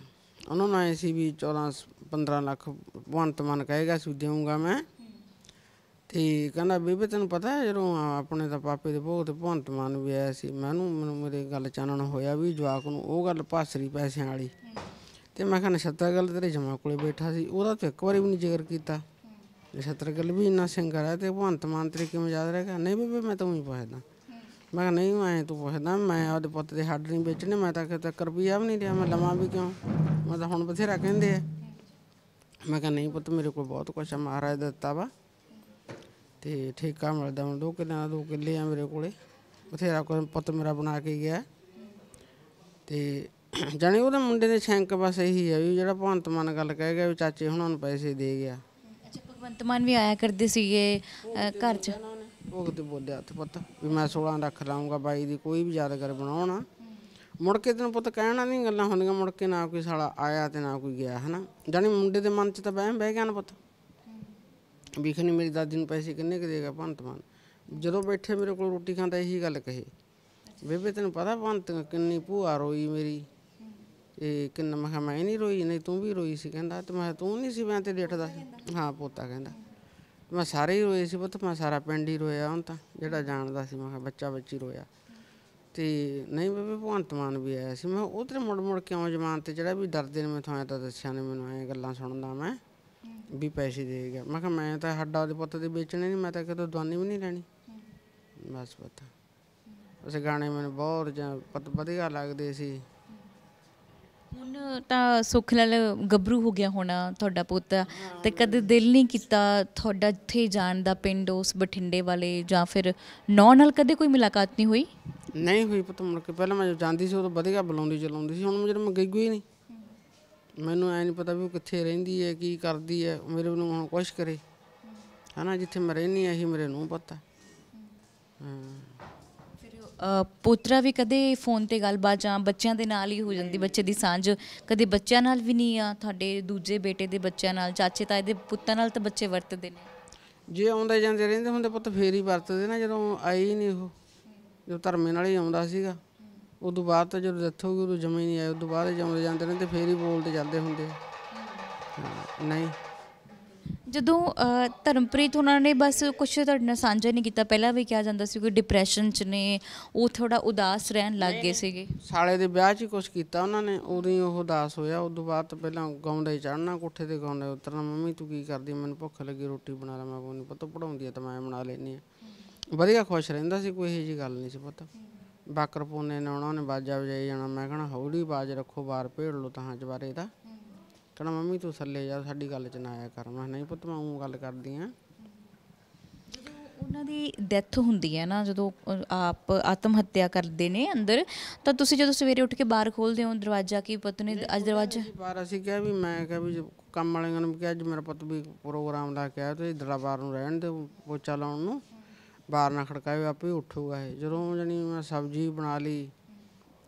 ਉਹਨਾਂ ਨੂੰ ਆਏ ਸੀ ਵੀ 14 15 ਲੱਖ ਭਗਵੰਤ ਮਨ ਕਹੇਗਾ ਸੂ ਦੇਵਾਂਗਾ ਮੈਂ ਤੇ ਕਹਿੰਦਾ ਬੇਬੇ ਤੈਨੂੰ ਪਤਾ ਹੈ ਜਦੋਂ ਆਪਣੇ ਤਾਂ ਪਾਪੇ ਦੇ ਬਹੁਤ ਤੇ ਮਨ ਵੀ ਆਇਆ ਸੀ ਮੈਨੂੰ ਮੈਨੂੰ ਮੇਰੇ ਗੱਲ ਚਾਨਣ ਹੋਇਆ ਵੀ ਜਵਾਕ ਨੂੰ ਉਹ ਗੱਲ ਪਾਸਰੀ ਪੈਸਿਆਂ ਵਾਲੀ ਤੇ ਮੈਂ ਕਹਿੰਦਾ ਨਛੱਤਰ ਗੱਲ ਤੇਰੇ ਜਮਾ ਕੋਲੇ ਬੈਠਾ ਸੀ ਉਹਦਾ ਤੇ ਇੱਕ ਵਾਰੀ ਵੀ ਨਹੀਂ ਜ਼ਿਕਰ ਕੀਤਾ ਸੱਤਰ ਗੱਲ ਵੀ ਇੰਨਾ ਸਿੰਗਰ ਹੈ ਤੇ ਭਗਵੰਤ ਮਨ ਤਰੀਕੇ ਮਜਾਦ ਯਾਦ ਰਹੇਗਾ ਨਹੀਂ ਬੇਬੇ ਮੈਂ ਤਾਂ ਉਹੀ ਪਾਇਦਾ ਮੈਂ ਕਿਹਾ ਨਹੀਂ ਮੈਂ ਤੂੰ ਪੁੱਛਦਾ ਮੈਂ ਉਹਦੇ ਪੁੱਤ ਦੇ ਹੱਡ ਨਹੀਂ ਵੇਚਣੇ ਮੈਂ ਤਾਂ ਕਿਤੇ ਕਰ ਵੀ ਨਹੀਂ ਲਿਆ ਮੈਂ ਲਵਾਂ ਵੀ ਕਿਉਂ ਮੈਂ ਤਾਂ ਹੁਣ ਬਥੇਰਾ ਕਹਿੰਦੇ ਆ ਮੈਂ ਕਿਹਾ ਨਹੀਂ ਪੁੱਤ ਮੇਰੇ ਕੋਲ ਬਹੁਤ ਕੁਛ ਆ ਮਹਾਰਾਜ ਦਿੱਤਾ ਵਾ ਤੇ ਠੇਕਾ ਮਿਲਦਾ ਮੈਂ ਦੋ ਕਿੱਲਿਆਂ ਦੋ ਕਿੱਲੇ ਆ ਮੇਰੇ ਕੋਲੇ ਬਥੇਰਾ ਕੁਛ ਪੁੱਤ ਮੇਰਾ ਬਣਾ ਕੇ ਗਿਆ ਤੇ ਜਾਣੀ ਉਹਦੇ ਮੁੰਡੇ ਦੇ ਸ਼ੈਂਕ ਬਸ ਇਹੀ ਆ ਵੀ ਜਿਹੜਾ ਭਗਵੰਤ ਮਾਨ ਗੱਲ ਕਹਿ ਗਿਆ ਵੀ ਚਾਚੇ ਹੁਣਾਂ ਨੂੰ ਪੈਸੇ ਦੇ ਗਿਆ ਅੱਛਾ ਭਗਵੰਤ ਮਾਨ ਵੀ ਆਇਆ ਕਰਦੇ ਸੀਗੇ ਘਰ 'ਚ ਭੁਗਤ ਬੋਲੇ ਤੇ ਪੁੱਤ ਵੀ ਮੈਂ 16 ਲੱਖ ਲਾਉਂਗਾ ਬਾਈ ਦੀ ਕੋਈ ਵੀ ਯਾਦਗਾਰ ਬਣਾਉਣਾ ਮੁੜ ਕੇ ਤੈਨੂੰ ਪੁੱਤ ਕਹਿਣਾ ਨਹੀਂ ਗੱਲਾਂ ਹੁੰਦੀਆਂ ਮੁੜ ਕੇ ਨਾ ਕੋਈ ਸਾਲਾ ਆਇਆ ਤੇ ਨਾ ਕੋਈ ਗਿਆ ਹਨਾ ਜਾਨੀ ਮੁੰਡੇ ਦੇ ਮਨ 'ਚ ਤਾਂ ਬਹਿ ਬਹਿ ਗਿਆ ਨਾ ਪੁੱਤ ਵਿਖਣੀ ਮੇਰੀ ਦਾਦੀ ਨੂੰ ਪੈਸੇ ਕਿੰਨੇ ਕਿ ਦੇਗਾ ਭੰਤ ਮਾਨ ਜਦੋਂ ਬੈਠੇ ਮੇਰੇ ਕੋਲ ਰੋਟੀ ਖਾਂਦਾ ਇਹੀ ਗੱਲ ਕਹੀ ਬੇਬੇ ਤੈਨੂੰ ਪਤਾ ਭੰਤ ਕਿੰਨੀ ਭੂਆ ਰੋਈ ਮੇਰੀ ਇਹ ਕਿੰਨਾ ਮੈਂ ਮੈਂ ਨਹੀਂ ਰੋਈ ਨਹੀਂ ਤੂੰ ਵੀ ਰੋਈ ਸੀ ਕਹਿੰਦਾ ਤੇ ਮੈਂ ਤੂੰ ਨਹੀਂ ਸੀ ਮੈਂ ਤੇ ਡੇਟਦਾ ਹਾਂ ਪੋਤਾ ਕਹਿੰਦਾ ਮੈਂ ਸਾਰੇ ਹੀ ਰੋਏ ਸੀ ਪੁੱਤ ਮੈਂ ਸਾਰਾ ਪਿੰਡ ਹੀ ਰੋਇਆ ਹੁਣ ਤਾਂ ਜਿਹੜਾ ਜਾਣਦਾ ਸੀ ਮੈਂ ਬੱਚਾ ਬੱਚੀ ਰੋਇਆ ਤੇ ਨਹੀਂ ਬੇਬੇ ਭਗਵੰਤ ਮਾਨ ਵੀ ਆਇਆ ਸੀ ਮੈਂ ਉਧਰ ਮੁੜ ਮੁੜ ਕਿਉਂ ਜਮਾਨ ਤੇ ਜਿਹੜਾ ਵੀ ਦਰਦੇ ਨੇ ਮੈਥੋਂ ਆਇਆ ਤਾਂ ਦੱਸਿਆ ਨੇ ਮੈਨੂੰ ਐ ਗੱਲਾਂ ਸੁਣਦਾ ਮੈਂ ਵੀ ਪੈਸੇ ਦੇ ਗਿਆ ਮੈਂ ਕਿਹਾ ਮੈਂ ਤਾਂ ਹੱਡਾ ਦੇ ਪੁੱਤ ਦੇ ਵੇਚਣੇ ਨਹੀਂ ਮੈਂ ਤਾਂ ਕਿਤੇ ਦਵਾਨੀ ਵੀ ਨਹੀਂ ਲੈਣੀ ਬਸ ਪਤਾ ਉਸ ਗਾਣੇ ਮੈਨੂੰ ਬਹੁਤ ਵਧੀਆ ਲੱਗਦੇ ਸੀ ਹੁਣ ਤਾਂ ਸੁਖ ਨਾਲ ਗੱਭਰੂ ਹੋ ਗਿਆ ਹੋਣਾ ਤੁਹਾਡਾ ਪੁੱਤ ਤੇ ਕਦੇ ਦਿਲ ਨਹੀਂ ਕੀਤਾ ਤੁਹਾਡਾ ਇੱਥੇ ਜਾਣ ਦਾ ਪਿੰਡ ਉਸ ਬਠਿੰਡੇ ਵਾਲੇ ਜਾਂ ਫਿਰ ਨੌ ਨਾਲ ਕਦੇ ਕੋਈ ਮੁਲਾਕਾਤ ਨਹੀਂ ਹੋਈ ਨਹੀਂ ਹੋਈ ਪੁੱਤ ਮੁੜ ਕੇ ਪਹਿਲਾਂ ਮੈਂ ਜਦੋਂ ਜਾਂਦੀ ਸੀ ਉਦੋਂ ਵਧੀਆ ਬੁਲਾਉਂਦੀ ਚਲਾਉਂਦੀ ਸੀ ਹੁਣ ਮੈਂ ਜਦੋਂ ਮੈਂ ਗਈ ਹੀ ਨਹੀਂ ਮੈਨੂੰ ਐ ਨਹੀਂ ਪਤਾ ਵੀ ਉਹ ਕਿੱਥੇ ਰਹਿੰਦੀ ਹੈ ਕੀ ਕਰਦੀ ਹੈ ਮੇਰੇ ਨੂੰ ਹੁਣ ਕੁਛ ਕਰੇ ਹਨਾ ਜਿੱਥੇ ਮੈਂ ਰਹਿੰਦੀ ਆਹੀ ਮੇਰੇ ਨੂੰ ਪਤਾ ਹਾਂ ਪੋਤਰਾ ਵੀ ਕਦੇ ਫੋਨ ਤੇ ਗੱਲਬਾਤ ਜਾਂ ਬੱਚਿਆਂ ਦੇ ਨਾਲ ਹੀ ਹੋ ਜਾਂਦੀ ਬੱਚੇ ਦੀ ਸਾਂਝ ਕਦੇ ਬੱਚਿਆਂ ਨਾਲ ਵੀ ਨਹੀਂ ਆ ਤੁਹਾਡੇ ਦੂਜੇ ਬੇਟੇ ਦੇ ਬੱਚਿਆਂ ਨਾਲ ਚਾਚੇ ਤਾਏ ਦੇ ਪੁੱਤਾਂ ਨਾਲ ਤਾਂ ਬੱਚੇ ਵਰਤਦੇ ਨੇ ਜੇ ਆਉਂਦੇ ਜਾਂਦੇ ਰਹਿੰਦੇ ਹੁੰਦੇ ਪੁੱਤ ਫੇਰ ਹੀ ਵਰਤਦੇ ਨਾ ਜਦੋਂ ਆਈ ਨਹੀਂ ਉਹ ਜੋ ਧਰਮੇ ਨਾਲ ਹੀ ਆਉਂਦਾ ਸੀਗਾ ਉਦੋਂ ਬਾਅਦ ਤਾਂ ਜਦੋਂ ਡੈਥ ਹੋ ਗਈ ਉਦੋਂ ਜਮੇ ਨਹੀਂ ਉਸ ਉਦੋਂ ਬਾਅਦ ਜਾਂਦੇ ਜਾਂਦੇ ਰਹਿੰਦੇ ਫੇਰ ਹੀ ਬੋਲਦੇ ਜਾਂਦੇ ਹੁੰਦੇ ਨਹੀਂ ਜਦੋਂ ਧਰਮਪ੍ਰੀਤ ਉਹਨਾਂ ਨੇ ਬਸ ਕੁਝ ਤੁਹਾਡੇ ਨਾਲ ਸਾਂਝਾ ਨਹੀਂ ਕੀਤਾ ਪਹਿਲਾਂ ਵੀ ਕਿਹਾ ਜਾਂਦਾ ਸੀ ਕੋਈ ਡਿਪਰੈਸ਼ਨ 'ਚ ਨੇ ਉਹ ਥੋੜਾ ਉਦਾਸ ਰਹਿਣ ਲੱਗ ਗਏ ਸੀਗੇ ਸਾਲੇ ਦੇ ਵਿਆਹ 'ਚ ਕੁਝ ਕੀਤਾ ਉਹਨਾਂ ਨੇ ਉਦੋਂ ਹੀ ਉਹ ਉਦਾਸ ਹੋਇਆ ਉਸ ਤੋਂ ਬਾਅਦ ਪਹਿਲਾਂ ਗਾਉਂਡੇ ਚੜਨਾ ਕੋਠੇ ਤੇ ਗਾਉਂਡੇ ਉਤਰਨਾ ਮੰਮੀ ਤੂੰ ਕੀ ਕਰਦੀ ਮੈਨੂੰ ਭੁੱਖ ਲੱਗੀ ਰੋਟੀ ਬਣਾ ਲੈ ਮੈਂ ਕੋਈ ਪਤਾ ਪੜਾਉਂਦੀ ਆ ਤਾਂ ਮੈਂ ਬਣਾ ਲੈਣੀ ਆ ਵਧੀਆ ਖੁਸ਼ ਰਹਿੰਦਾ ਸੀ ਕੋਈ ਇਹ ਜੀ ਗੱਲ ਨਹੀਂ ਸੀ ਪਤਾ ਬਾਕਰਪੋਨੇ ਨੇ ਉਹਨਾਂ ਨੇ ਬਾਜਾ ਵਜਾਈ ਜਾਣਾ ਮੈਂ ਕਹਣਾ ਹੌਲੀ ਬਾਜ ਰੱਖੋ ਬਾਰ ਭੇੜ ਲੋ ਤਾਂ ਜਵਾਰੇ ਦਾ ਕਹਿਣਾ ਮੰਮੀ ਤੂੰ ਥੱਲੇ ਜਾ ਸਾਡੀ ਗੱਲ 'ਚ ਨਾ ਆਇਆ ਕਰ ਮੈਂ ਨਹੀਂ ਪੁੱਤ ਮੈਂ ਉਹ ਗੱਲ ਕਰਦੀ ਆ ਉਹਨਾਂ ਦੀ ਡੈਥ ਹੁੰਦੀ ਹੈ ਨਾ ਜਦੋਂ ਆਪ ਆਤਮ ਹੱਤਿਆ ਕਰਦੇ ਨੇ ਅੰਦਰ ਤਾਂ ਤੁਸੀਂ ਜਦੋਂ ਸਵੇਰੇ ਉੱਠ ਕੇ ਬਾਹਰ ਖੋਲਦੇ ਹੋ ਦਰਵਾਜ਼ਾ ਕੀ ਪੁੱਤ ਨੇ ਅੱਜ ਦਰਵਾਜ਼ਾ ਬਾਹਰ ਅਸੀਂ ਕਿਹਾ ਵੀ ਮੈਂ ਕਿਹਾ ਵੀ ਕੰਮ ਵਾਲਿਆਂ ਨੂੰ ਵੀ ਕਿਹਾ ਅੱਜ ਮੇਰਾ ਪੁੱਤ ਵੀ ਪ੍ਰੋਗਰਾਮ ਲਾ ਕੇ ਆਇਆ ਤੇ ਦਲਾਬਾਰ ਨੂੰ ਰਹਿਣ ਦੇ ਪੋਚਾ ਲਾਉਣ ਨੂੰ ਬਾਹਰ ਨਾ ਖੜਕਾਇਓ ਆਪੇ ਉੱਠੂਗਾ ਇਹ ਜਦੋਂ ਜਣੀ ਮੈਂ ਸਬਜ਼ੀ ਬਣਾ ਲਈ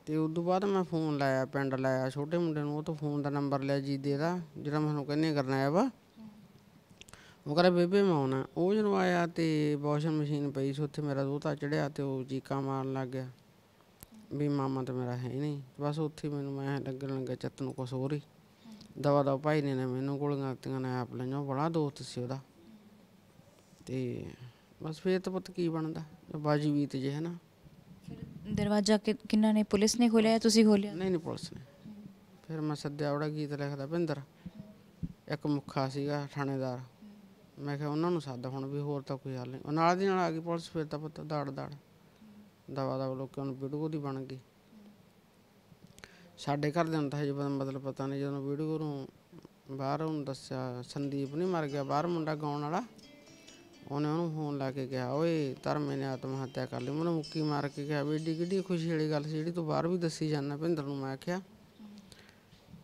ਤੇ ਉਸ ਤੋਂ ਬਾਅਦ ਮੈਂ ਫੋਨ ਲਾਇਆ ਪਿੰਡ ਲਾਇਆ ਛੋਟੇ ਮੁੰਡੇ ਨੂੰ ਉਹ ਤੋਂ ਫੋਨ ਦਾ ਨੰਬਰ ਲਿਆ ਜੀ ਦੇ ਦਾ ਜਿਹੜਾ ਮੈਨੂੰ ਕਹਿੰਨੇ ਕਰਨਾ ਆ ਵਾ ਉਹ ਕਰੇ ਬੇਬੇ ਮਾਉਣਾ ਉਹ ਜਦੋਂ ਆਇਆ ਤੇ ਵਾਸ਼ਿੰਗ ਮਸ਼ੀਨ ਪਈ ਸੀ ਉੱਥੇ ਮੇਰਾ ਦੋਤਾ ਚੜਿਆ ਤੇ ਉਹ ਜੀਕਾ ਮਾਰਨ ਲੱਗ ਗਿਆ ਵੀ ਮਾਮਾ ਤਾਂ ਮੇਰਾ ਹੈ ਨਹੀਂ ਬਸ ਉੱਥੇ ਮੈਨੂੰ ਮੈਂ ਲੱਗਣ ਲੱਗਾ ਚੱਤ ਨੂੰ ਕੁਛ ਹੋਰ ਹੀ ਦਵਾ ਦਾ ਭਾਈ ਨੇ ਮੈਨੂੰ ਗੋਲੀਆਂ ਦਿੱਤੀਆਂ ਨੇ ਆਪ ਲੈਣੋ ਬੜਾ ਦੋਸਤ ਸੀ ਉਹਦਾ ਤੇ ਬਸ ਫੇਰ ਤਾਂ ਪੁੱਤ ਕੀ ਬਣਦਾ ਬਾਜੀ ਤੇ ਜੇ ਹੈ ਨਾ ਦਰਵਾਜ਼ਾ ਕਿੰਨਾ ਨੇ ਪੁਲਿਸ ਨੇ ਖੋਲਿਆ ਤੁਸੀਂ ਖੋਲਿਆ ਨਹੀਂ ਨਹੀਂ ਪੁਲਿਸ ਨੇ ਫਿਰ ਮੈਂ ਸੱਦਿਆ ਉਹੜਾ ਗੀਤ ਲਿਖਦਾ ਭਿੰਦਰ ਇੱਕ ਮੁੱਖਾ ਸੀਗਾ ਥਾਣੇਦਾਰ ਮੈਂ ਕਿਹਾ ਉਹਨਾਂ ਨੂੰ ਸੱਦ ਹੁਣ ਵੀ ਹੋਰ ਤਾਂ ਕੋਈ ਹੱਲ ਨਹੀਂ ਉਹ ਨਾਲ ਦੀ ਨਾਲ ਆ ਗਈ ਪੁਲਿਸ ਫਿਰ ਤਾਂ ਪਤਾ ਦਾੜ ਦਾੜ ਦਵਾ ਦਵਾ ਲੋਕਾਂ ਨੂੰ ਵੀਡੀਓ ਦੀ ਬਣ ਗਈ ਸਾਡੇ ਘਰ ਦੇ ਨੂੰ ਤਾਂ ਹਜੇ ਮਤਲਬ ਪਤਾ ਨਹੀਂ ਜਦੋਂ ਵੀਡੀਓ ਨੂੰ ਬਾਹਰੋਂ ਦੱਸਿਆ ਸੰਦੀਪ ਨਹੀਂ ਮਰ ਗਿਆ ਬਾਹਰ ਮੁੰਡਾ ਗਾਉਣ ਵਾਲਾ ਉਹਨੇ ਉਹਨੂੰ ਫੋਨ ਲਾ ਕੇ ਕਿਹਾ ਓਏ ਧਰਮੇ ਨੇ ਆਤਮ ਹੱਤਿਆ ਕਰ ਲਈ ਮੈਨੂੰ ਮੁੱਕੀ ਮਾਰ ਕੇ ਕਿਹਾ ਵੀ ਏਡੀ ਕਿੱਡੀ ਖੁਸ਼ੀ ਵਾਲੀ ਗੱਲ ਸੀ ਜਿਹੜੀ ਤੂੰ ਬਾਹਰ ਵੀ ਦੱਸੀ ਜਾਂਦਾ ਭਿੰਦਰ ਨੂੰ ਮੈਂ ਕਿਹਾ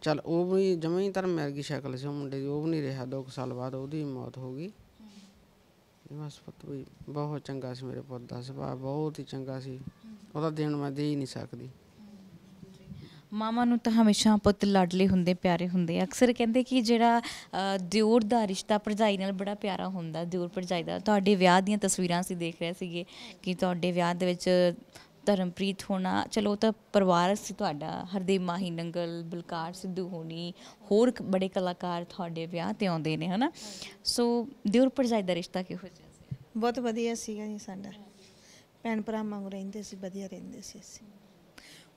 ਚੱਲ ਉਹ ਵੀ ਜਮੇ ਹੀ ਧਰਮ ਵਰਗੀ ਸ਼ਕਲ ਸੀ ਉਹ ਮੁੰਡੇ ਦੀ ਉਹ ਵੀ ਨਹੀਂ ਰਿਹਾ 2 ਸਾਲ ਬਾਅਦ ਉਹਦੀ ਮੌਤ ਹੋ ਗਈ ਬਸ ਪੁੱਤ ਵੀ ਬਹੁਤ ਚੰਗਾ ਸੀ ਮੇਰੇ ਪੁੱਤ ਦਾ ਸੁਭਾਅ ਬਹੁਤ ਹੀ ਚੰਗਾ ਸੀ ਉਹਦਾ ਦੇਣ ਮੈਂ ਦੇ ਹੀ ਨਹੀਂ ਸਕਦੀ ਮਾਮਾ ਨੂੰ ਤਾਂ ਹਮੇਸ਼ਾ ਪੁੱਤ ਲਾਡਲੇ ਹੁੰਦੇ ਪਿਆਰੇ ਹੁੰਦੇ ਅਕਸਰ ਕਹਿੰਦੇ ਕਿ ਜਿਹੜਾ ਦਿਉਰ ਦਾ ਰਿਸ਼ਤਾ ਭਰਜਾਈ ਨਾਲ ਬੜਾ ਪਿਆਰਾ ਹੁੰਦਾ ਦਿਉਰ ਭਰਜਾਈ ਦਾ ਤੁਹਾਡੇ ਵਿਆਹ ਦੀਆਂ ਤਸਵੀਰਾਂ ਸੀ ਦੇਖ ਰਹੇ ਸੀਗੇ ਕਿ ਤੁਹਾਡੇ ਵਿਆਹ ਦੇ ਵਿੱਚ ਧਰਮਪ੍ਰੀਤ ਹੋਣਾ ਚਲੋ ਤਾਂ ਪਰਿਵਾਰ ਸੀ ਤੁਹਾਡਾ ਹਰਦੇਵ ਮਾਹੀ ਨੰਗਲ ਬਲਕਾਰ ਸਿੱਧੂ ਹੋਣੀ ਹੋਰ ਬੜੇ ਕਲਾਕਾਰ ਤੁਹਾਡੇ ਵਿਆਹ ਤੇ ਆਉਂਦੇ ਨੇ ਹਨਾ ਸੋ ਦਿਉਰ ਭਰਜਾਈ ਦਾ ਰਿਸ਼ਤਾ ਕਿਹੋ ਜਿਹਾ ਸੀ ਬਹੁਤ ਵਧੀਆ ਸੀਗਾ ਜੀ ਸਾਡਾ ਭੈਣ ਭਰਾ ਵਾਂਗੂ ਰਹਿੰਦੇ ਸੀ ਵਧੀਆ ਰਹਿੰਦੇ ਸੀ ਅਸੀਂ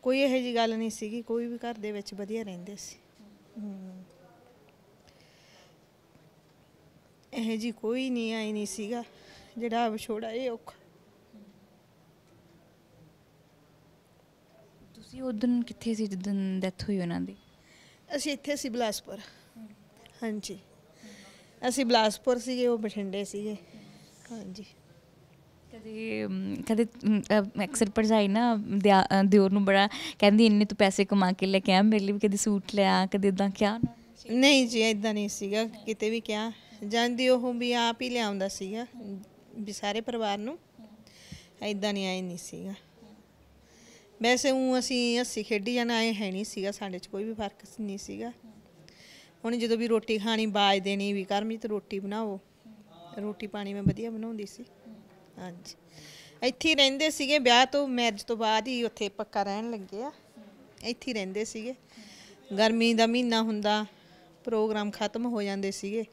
ਕੋਈ ਇਹੋ ਜੀ ਗੱਲ ਨਹੀਂ ਸੀਗੀ ਕੋਈ ਵੀ ਘਰ ਦੇ ਵਿੱਚ ਵਧੀਆ ਰਹਿੰਦੇ ਸੀ ਇਹ ਇਹੋ ਜੀ ਕੋਈ ਨਹੀਂ ਆਈ ਨਹੀਂ ਸੀਗਾ ਜਿਹੜਾ ਵਿਛੋੜਾ ਇਹ ਔਖਾ ਤੁਸੀਂ ਉਸ ਦਿਨ ਕਿੱਥੇ ਸੀ ਜਦੋਂ ਡੈਥ ਹੋਈ ਉਹਨਾਂ ਦੀ ਅਸੀਂ ਇੱਥੇ ਸੀ ਬਲਾਸਪੁਰ ਹਾਂਜੀ ਅਸੀਂ ਬਲਾਸਪੁਰ ਸੀਗੇ ਉਹ ਬਠਿੰਡੇ ਸੀਗੇ ਹਾਂਜੀ ਕਦੇ ਕਦੇ ਪਰ ਜਾਈ ਨਾ ਦਿਓਰ ਨੂੰ ਬੜਾ ਕਹਿੰਦੀ ਇੰਨੇ ਤੂੰ ਪੈਸੇ ਕਮਾ ਕੇ ਲੈ ਕੇ ਆ ਮੇਰੇ ਲਈ ਵੀ ਕਦੇ ਸੂਟ ਲਿਆ ਕਦੇ ਇਦਾਂ ਕਿਹਾ ਨਹੀਂ ਜੀ ਇਦਾਂ ਨਹੀਂ ਸੀਗਾ ਕਿਤੇ ਵੀ ਕਿਹਾ ਜਾਂਦੀ ਉਹ ਵੀ ਆਪ ਹੀ ਲਿਆਉਂਦਾ ਸੀਗਾ ਵੀ ਸਾਰੇ ਪਰਿਵਾਰ ਨੂੰ ਇਦਾਂ ਨਹੀਂ ਆਈ ਨਹੀਂ ਸੀਗਾ ਵੈਸੇ ਉਹ ਅਸੀਂ ਹੱਸੀ ਖੇਡੀ ਜਾਣਾ ਆਏ ਹੈ ਨਹੀਂ ਸੀਗਾ ਸਾਡੇ 'ਚ ਕੋਈ ਵੀ ਫਰਕ ਨਹੀਂ ਸੀਗਾ ਹੁਣ ਜਦੋਂ ਵੀ ਰੋਟੀ ਖਾਣੀ ਬਾਜ ਦੇਣੀ ਵੀ ਕਰਮੀ ਤੇ ਰੋਟੀ ਬਣਾਓ ਰੋਟੀ ਪਾਣੀ ਮੈਂ ਵਧੀਆ ਬਣਾਉਂਦੀ ਸੀ ਹਾਂਜੀ ਇੱਥੇ ਰਹਿੰਦੇ ਸੀਗੇ ਵਿਆਹ ਤੋਂ ਮੈਰਿਜ ਤੋਂ ਬਾਅਦ ਹੀ ਉੱਥੇ ਪੱਕਾ ਰਹਿਣ ਲੱਗੇ ਆ ਇੱਥੇ ਰਹਿੰਦੇ ਸੀਗੇ ਗਰਮੀ ਦਾ ਮਹੀਨਾ ਹੁੰਦਾ ਪ੍ਰੋਗਰਾਮ ਖਤਮ ਹੋ ਜਾਂਦੇ ਸੀਗੇ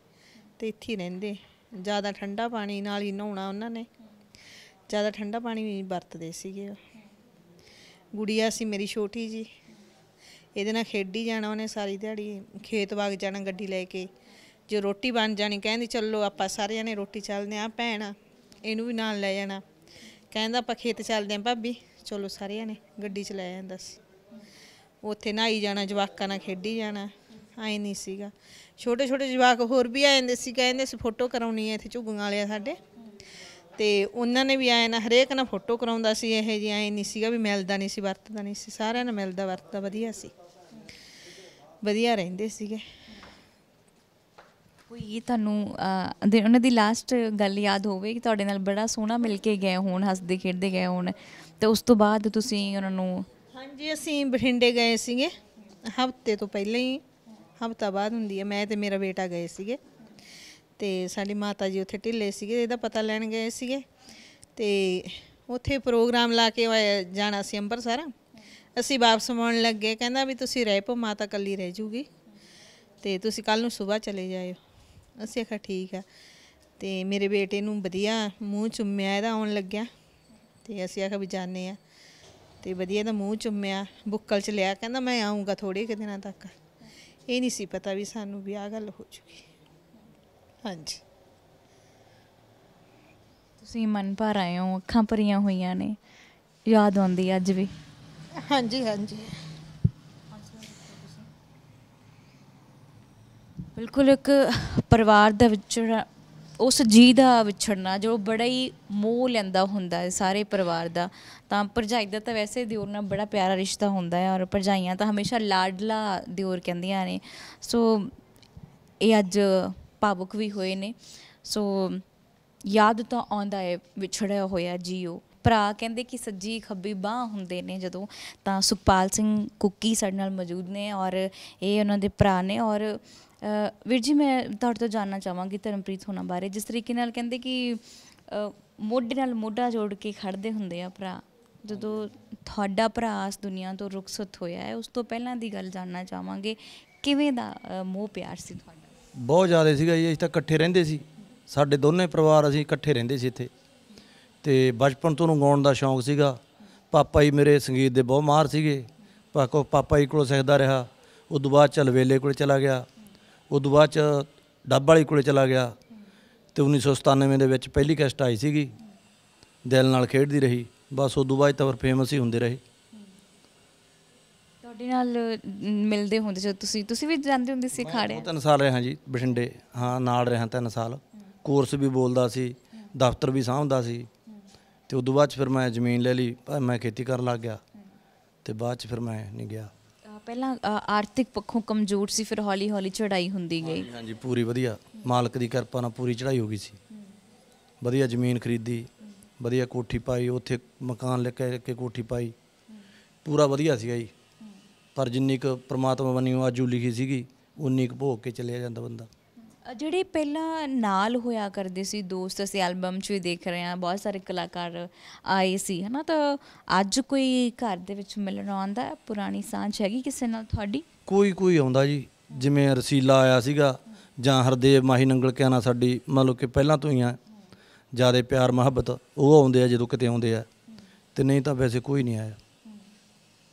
ਤੇ ਇੱਥੇ ਰਹਿੰਦੇ ਜ਼ਿਆਦਾ ਠੰਡਾ ਪਾਣੀ ਨਾਲ ਹੀ ਨਹਾਉਣਾ ਉਹਨਾਂ ਨੇ ਜ਼ਿਆਦਾ ਠੰਡਾ ਪਾਣੀ ਵੀ ਵਰਤਦੇ ਸੀਗੇ ਗੁੜੀਆ ਸੀ ਮੇਰੀ ਛੋਟੀ ਜੀ ਇਹਦੇ ਨਾਲ ਖੇਡੀ ਜਾਣਾ ਉਹਨੇ ਸਾਰੀ ਦਿਹਾੜੀ ਖੇਤ ਬਾਗ ਜਾਣਾ ਗੱਡੀ ਲੈ ਕੇ ਜੋ ਰੋਟੀ ਬਣ ਜਾਣੀ ਕਹਿੰਦੀ ਚੱਲੋ ਆਪਾਂ ਸਾਰੇ ਜਣੇ ਰੋਟੀ ਚੱਲਦੇ ਆ ਭੈਣ ਇਹਨੂੰ ਵੀ ਨਾਲ ਲੈ ਜਾਣਾ ਕਹਿੰਦਾ ਆਪਾਂ ਖੇਤ ਚੱਲਦੇ ਆਂ ਭਾਬੀ ਚਲੋ ਸਾਰਿਆਂ ਨੇ ਗੱਡੀ ਚ ਲੈ ਜਾਂਦਾ ਸੀ ਉੱਥੇ ਨਹਾਈ ਜਾਣਾ ਜਵਾਕਾਂ ਨਾਲ ਖੇਡੀ ਜਾਣਾ ਆਏ ਨਹੀਂ ਸੀਗਾ ਛੋਟੇ ਛੋਟੇ ਜਵਾਕ ਹੋਰ ਵੀ ਆ ਜਾਂਦੇ ਸੀ ਕਹਿੰਦੇ ਸੀ ਫੋਟੋ ਕਰਾਉਣੀ ਐ ਇੱਥੇ ਝੁੱਗਾਂ ਵਾਲਿਆ ਸਾਡੇ ਤੇ ਉਹਨਾਂ ਨੇ ਵੀ ਆਏ ਨਾ ਹਰੇਕ ਨਾਲ ਫੋਟੋ ਕਰਾਉਂਦਾ ਸੀ ਇਹ ਜੀ ਆਏ ਨਹੀਂ ਸੀਗਾ ਵੀ ਮਿਲਦਾ ਨਹੀਂ ਸੀ ਵਰਤਦਾ ਨਹੀਂ ਸੀ ਸਾਰਿਆਂ ਨਾਲ ਮਿਲਦਾ ਵਰਤਦਾ ਵਧੀਆ ਸੀ ਵਧੀਆ ਰਹਿੰਦੇ ਸੀਗੇ ਕੋਈ ਤੁਹਾਨੂੰ ਉਹਨਾਂ ਦੀ ਲਾਸਟ ਗੱਲ ਯਾਦ ਹੋਵੇ ਕਿ ਤੁਹਾਡੇ ਨਾਲ ਬੜਾ ਸੋਹਣਾ ਮਿਲ ਕੇ ਗਏ ਹੋਣ ਹੱਸਦੇ ਖੇਡਦੇ ਗਏ ਹੋਣ ਤੇ ਉਸ ਤੋਂ ਬਾਅਦ ਤੁਸੀਂ ਉਹਨਾਂ ਨੂੰ ਹਾਂਜੀ ਅਸੀਂ ਬਠਿੰਡੇ ਗਏ ਸੀਗੇ ਹਫਤੇ ਤੋਂ ਪਹਿਲਾਂ ਹੀ ਹਫਤਾ ਬਾਅਦ ਹੁੰਦੀ ਹੈ ਮੈਂ ਤੇ ਮੇਰਾ ਬੇਟਾ ਗਏ ਸੀਗੇ ਤੇ ਸਾਡੀ ਮਾਤਾ ਜੀ ਉੱਥੇ ਢਿੱਲੇ ਸੀਗੇ ਇਹਦਾ ਪਤਾ ਲੈਣ ਗਏ ਸੀਗੇ ਤੇ ਉੱਥੇ ਪ੍ਰੋਗਰਾਮ ਲਾ ਕੇ ਜਾਣਾ ਸੀ ਅੰਮ੍ਰਿਤਸਰ ਅਸੀਂ ਵਾਪਸ ਆਉਣ ਲੱਗੇ ਕਹਿੰਦਾ ਵੀ ਤੁਸੀਂ ਰਹਿ ਪੋ ਮਾਤਾ ਕੱਲੀ ਰਹਿ ਜੂਗੀ ਤੇ ਤੁਸੀਂ ਕੱਲ ਨੂੰ ਸਵੇਰ ਚਲੇ ਜਾਇਓ ਅਸੀਂ ਆਖਿਆ ਠੀਕ ਆ ਤੇ ਮੇਰੇ ਬੇਟੇ ਨੂੰ ਵਧੀਆ ਮੂੰਹ ਚੁੰਮਿਆ ਇਹਦਾ ਆਉਣ ਲੱਗਿਆ ਤੇ ਅਸੀਂ ਆਖਿਆ ਵੀ ਜਾਣੇ ਆ ਤੇ ਵਧੀਆ ਦਾ ਮੂੰਹ ਚੁੰਮਿਆ ਬੁੱਕਲ ਚ ਲਿਆ ਕਹਿੰਦਾ ਮੈਂ ਆਉਂਗਾ ਥੋੜੇ ਕਿ ਦਿਨਾਂ ਤੱਕ ਇਹ ਨਹੀਂ ਸੀ ਪਤਾ ਵੀ ਸਾਨੂੰ ਵੀ ਆ ਗੱਲ ਹੋ ਚੁੱਕੀ ਹਾਂਜੀ ਤੁਸੀਂ ਮਨ ਭਰ ਆਏ ਹੋ ਅੱਖਾਂ ਭਰੀਆਂ ਹੋਈਆਂ ਨੇ ਯਾਦ ਆਉਂਦੀ ਅੱਜ ਵੀ ਹਾਂਜੀ ਹਾਂਜੀ ਬਿਲਕੁਲ ਇੱਕ ਪਰਿਵਾਰ ਦਾ ਵਿਛੜਨਾ ਉਸ ਜੀ ਦਾ ਵਿਛੜਨਾ ਜੋ ਬੜਾ ਹੀ ਮੋਹ ਲੈਂਦਾ ਹੁੰਦਾ ਹੈ ਸਾਰੇ ਪਰਿਵਾਰ ਦਾ ਤਾਂ ਭਰਜਾਈ ਦਾ ਤਾਂ ਵੈਸੇ ਦਿਓਰ ਨਾਲ ਬੜਾ ਪਿਆਰਾ ਰਿਸ਼ਤਾ ਹੁੰਦਾ ਹੈ ਔਰ ਭਰਜਾਈਆਂ ਤਾਂ ਹਮੇਸ਼ਾ ਲਾਡਲਾ ਦਿਓਰ ਕਹਿੰਦੀਆਂ ਨੇ ਸੋ ਇਹ ਅੱਜ ਭਾਵੁਕ ਵੀ ਹੋਏ ਨੇ ਸੋ ਯਾਦ ਤਾਂ ਆਉਂਦਾ ਹੈ ਵਿਛੜਿਆ ਹੋਇਆ ਜੀਓ ਭਰਾ ਕਹਿੰਦੇ ਕਿ ਸੱਜੀ ਖੱਬੀ ਬਾਹ ਹੁੰਦੇ ਨੇ ਜਦੋਂ ਤਾਂ ਸੁਖਪਾਲ ਸਿੰਘ ਕੁੱਕੀ ਸਾਡੇ ਨਾਲ ਮੌਜੂਦ ਨੇ ਔਰ ਇਹ ਉਹਨਾਂ ਦੇ ਭਰਾ ਨੇ ਔਰ ਵੀਰ ਜੀ ਮੈਂ ਤੁਹਾਡੇ ਤੋਂ ਜਾਨਣਾ ਚਾਹਾਂਗੀ ਧਰਮਪ੍ਰੀਤ ਹੋਣਾ ਬਾਰੇ ਜਿਸ ਤਰੀਕੇ ਨਾਲ ਕਹਿੰਦੇ ਕਿ ਮੋਢੇ ਨਾਲ ਮੋਢਾ ਜੋੜ ਕੇ ਖੜਦੇ ਹੁੰਦੇ ਆ ਭਰਾ ਜਦੋਂ ਤੁਹਾਡਾ ਭਰਾ ਇਸ ਦੁਨੀਆ ਤੋਂ ਰੁਖਸਤ ਹੋਇਆ ਹੈ ਉਸ ਤੋਂ ਪਹਿਲਾਂ ਦੀ ਗੱਲ ਜਾਨਣਾ ਚਾਹਾਂਗੇ ਕਿਵੇਂ ਦਾ ਮੋਹ ਪਿਆਰ ਸੀ ਤੁਹਾਡਾ ਬਹੁਤ ਜ਼ਿਆਦਾ ਸੀਗਾ ਜੀ ਅਸੀਂ ਤਾਂ ਇਕੱਠੇ ਰਹਿੰਦੇ ਸੀ ਸਾਡੇ ਦੋਨੇ ਪਰਿਵਾਰ ਅਸੀਂ ਇਕੱਠੇ ਰਹਿੰਦੇ ਸੀ ਇੱਥੇ ਤੇ ਬਚਪਨ ਤੋਂ ਨੂੰ ਗਾਉਣ ਦਾ ਸ਼ੌਂਕ ਸੀਗਾ ਪਾਪਾ ਜੀ ਮੇਰੇ ਸੰਗੀਤ ਦੇ ਬਹੁਤ ਮਾਹਰ ਸੀਗੇ ਪਾਪਾ ਜੀ ਕੋਲ ਸਿੱਖਦਾ ਰਿਹਾ ਉਸ ਤੋਂ ਬਾਅਦ ਚਲ ਵੇਲੇ ਕੋਲ ਚਲਾ ਗਿਆ ਉਦੋਂ ਬਾਅਦ ਚ ਡੱਬ ਵਾਲੀ ਕੋਲੇ ਚਲਾ ਗਿਆ ਤੇ 1997 ਦੇ ਵਿੱਚ ਪਹਿਲੀ ਕੈਸਟ ਆਈ ਸੀਗੀ ਦਿਲ ਨਾਲ ਖੇਡਦੀ ਰਹੀ ਬਸ ਉਦੋਂ ਬਾਅਦ ਤਾਂ ਫੇਮਸ ਹੀ ਹੁੰਦੇ ਰਹੇ ਤੁਹਾਡੇ ਨਾਲ ਮਿਲਦੇ ਹੁੰਦੇ ਜਦ ਤੁਸੀਂ ਤੁਸੀਂ ਵੀ ਜਾਂਦੇ ਹੁੰਦੇ ਸੀ ਖਾੜੇ ਮੈਂ ਤਿੰਨ ਸਾਲ ਰਹਾ ਜੀ ਬਠਿੰਡੇ ਹਾਂ ਨਾਲ ਰਹਾ ਤਿੰਨ ਸਾਲ ਕੋਰਸ ਵੀ ਬੋਲਦਾ ਸੀ ਦਫ਼ਤਰ ਵੀ ਸਾਂਭਦਾ ਸੀ ਤੇ ਉਦੋਂ ਬਾਅਦ ਫਿਰ ਮੈਂ ਜ਼ਮੀਨ ਲੈ ਲਈ ਮੈਂ ਖੇਤੀ ਕਰਨ ਲੱਗ ਗਿਆ ਤੇ ਬਾਅਦ ਚ ਫਿਰ ਮੈਂ ਨਹੀਂ ਗਿਆ ਪਹਿਲਾਂ ਆਰਥਿਕ ਪੱਖੋਂ ਕਮਜ਼ੋਰ ਸੀ ਫਿਰ ਹੌਲੀ ਹੌਲੀ ਚੜਾਈ ਹੁੰਦੀ ਗਈ ਹਾਂਜੀ ਹਾਂਜੀ ਪੂਰੀ ਵਧੀਆ ਮਾਲਕ ਦੀ ਕਿਰਪਾ ਨਾਲ ਪੂਰੀ ਚੜ੍ਹਾਈ ਹੋ ਗਈ ਸੀ ਵਧੀਆ ਜ਼ਮੀਨ ਖਰੀਦੀ ਵਧੀਆ ਕੋਠੀ ਪਾਈ ਉੱਥੇ ਮਕਾਨ ਲੈ ਕੇ ਕੇ ਕੋਠੀ ਪਾਈ ਪੂਰਾ ਵਧੀਆ ਸੀਗਾ ਜੀ ਪਰ ਜਿੰਨੀ ਕੁ ਪ੍ਰਮਾਤਮਾ ਬਣੀ ਉਹ ਅਜੂ ਲਿਖੀ ਸੀਗੀ ਉਨੀ ਕੁ ਭੋਗ ਕੇ ਚੱਲਿਆ ਜਾਂਦਾ ਬੰਦਾ ਜਿਹੜੇ ਪਹਿਲਾਂ ਨਾਲ ਹੋਇਆ ਕਰਦੇ ਸੀ ਦੋਸਤ ਅਸੀਂ ਐਲਬਮ 'ਚ ਵੀ ਦੇਖ ਰਹੇ ਹਾਂ ਬਹੁਤ ਸਾਰੇ ਕਲਾਕਾਰ ਆਏ ਸੀ ਹਨਾ ਤਾਂ ਅੱਜ ਕੋਈ ਘਰ ਦੇ ਵਿੱਚ ਮਿਲਣ ਆਉਂਦਾ ਪੁਰਾਣੀ ਸਾਂਝ ਹੈਗੀ ਕਿਸੇ ਨਾਲ ਤੁਹਾਡੀ ਕੋਈ ਕੋਈ ਆਉਂਦਾ ਜੀ ਜਿਵੇਂ ਰਸੀਲਾ ਆਇਆ ਸੀਗਾ ਜਾਂ ਹਰਦੇਵ ਮਾਹੀ ਨੰਗਲ ਕਿਆਣਾ ਸਾਡੀ ਮੰਨ ਲਓ ਕਿ ਪਹਿਲਾਂ ਤੋਂ ਹੀ ਆ ਜਿਆਦਾ ਪਿਆਰ ਮੁਹੱਬਤ ਉਹ ਆਉਂਦੇ ਆ ਜਦੋਂ ਕਿਤੇ ਆਉਂਦੇ ਆ ਤੇ ਨਹੀਂ ਤਾਂ ਵੈਸੇ ਕੋਈ ਨਹੀਂ ਆਇਆ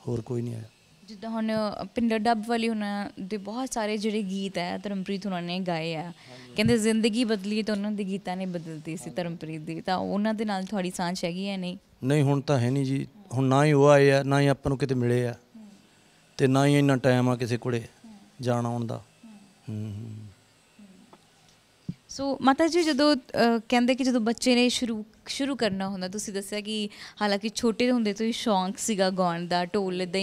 ਹੋਰ ਕੋਈ ਨਹੀਂ ਆਇਆ ਜਿੱਦਾਂ ਹੁਣ ਪਿੰਡਰ ਡੱਬ ਵਾਲੀ ਉਹਨਾਂ ਦੇ ਬਹੁਤ ਸਾਰੇ ਜਿਹੜੇ ਗੀਤ ਆ ਧਰਮਪ੍ਰੀਤ ਉਹਨਾਂ ਨੇ ਗਾਏ ਆ ਕਹਿੰਦੇ ਜ਼ਿੰਦਗੀ ਬਦਲੀ ਤਾਂ ਉਹਨਾਂ ਦੇ ਗੀਤਾਂ ਨੇ ਬਦਲਤੀ ਸੀ ਧਰਮਪ੍ਰੀਤ ਦੀ ਤਾਂ ਉਹਨਾਂ ਦੇ ਨਾਲ ਤੁਹਾਡੀ ਸਾਂਝ ਹੈਗੀ ਐ ਨਹੀਂ ਨਹੀਂ ਹੁਣ ਤਾਂ ਹੈ ਨਹੀਂ ਜੀ ਹੁਣ ਨਾ ਹੀ ਉਹ ਆਏ ਆ ਨਾ ਹੀ ਆਪਾਂ ਨੂੰ ਕਿਤੇ ਮਿਲੇ ਆ ਤੇ ਨਾ ਹੀ ਇੰਨਾ ਟਾਈਮ ਆ ਕਿਸੇ ਕੋਲੇ ਜਾਣ ਆਉਣ ਦਾ ਹੂੰ ਹੂੰ ਸੋ ਮਾਤਾ ਜੀ ਜਦੋਂ ਕਹਿੰਦੇ ਕਿ ਜਦੋਂ ਬੱਚੇ ਨੇ ਸ਼ੁਰੂ ਸ਼ੁਰੂ ਕਰਨਾ ਹੁੰਦਾ ਤੁਸੀਂ ਦੱਸਿਆ ਕਿ ਹਾਲਾਂਕਿ ਛੋਟੇ ਹੁੰਦੇ ਤੋਂ ਹੀ ਸ਼ੌਂਕ ਸੀਗਾ ਗਾਉਣ ਦਾ ਢੋਲ ਦੇ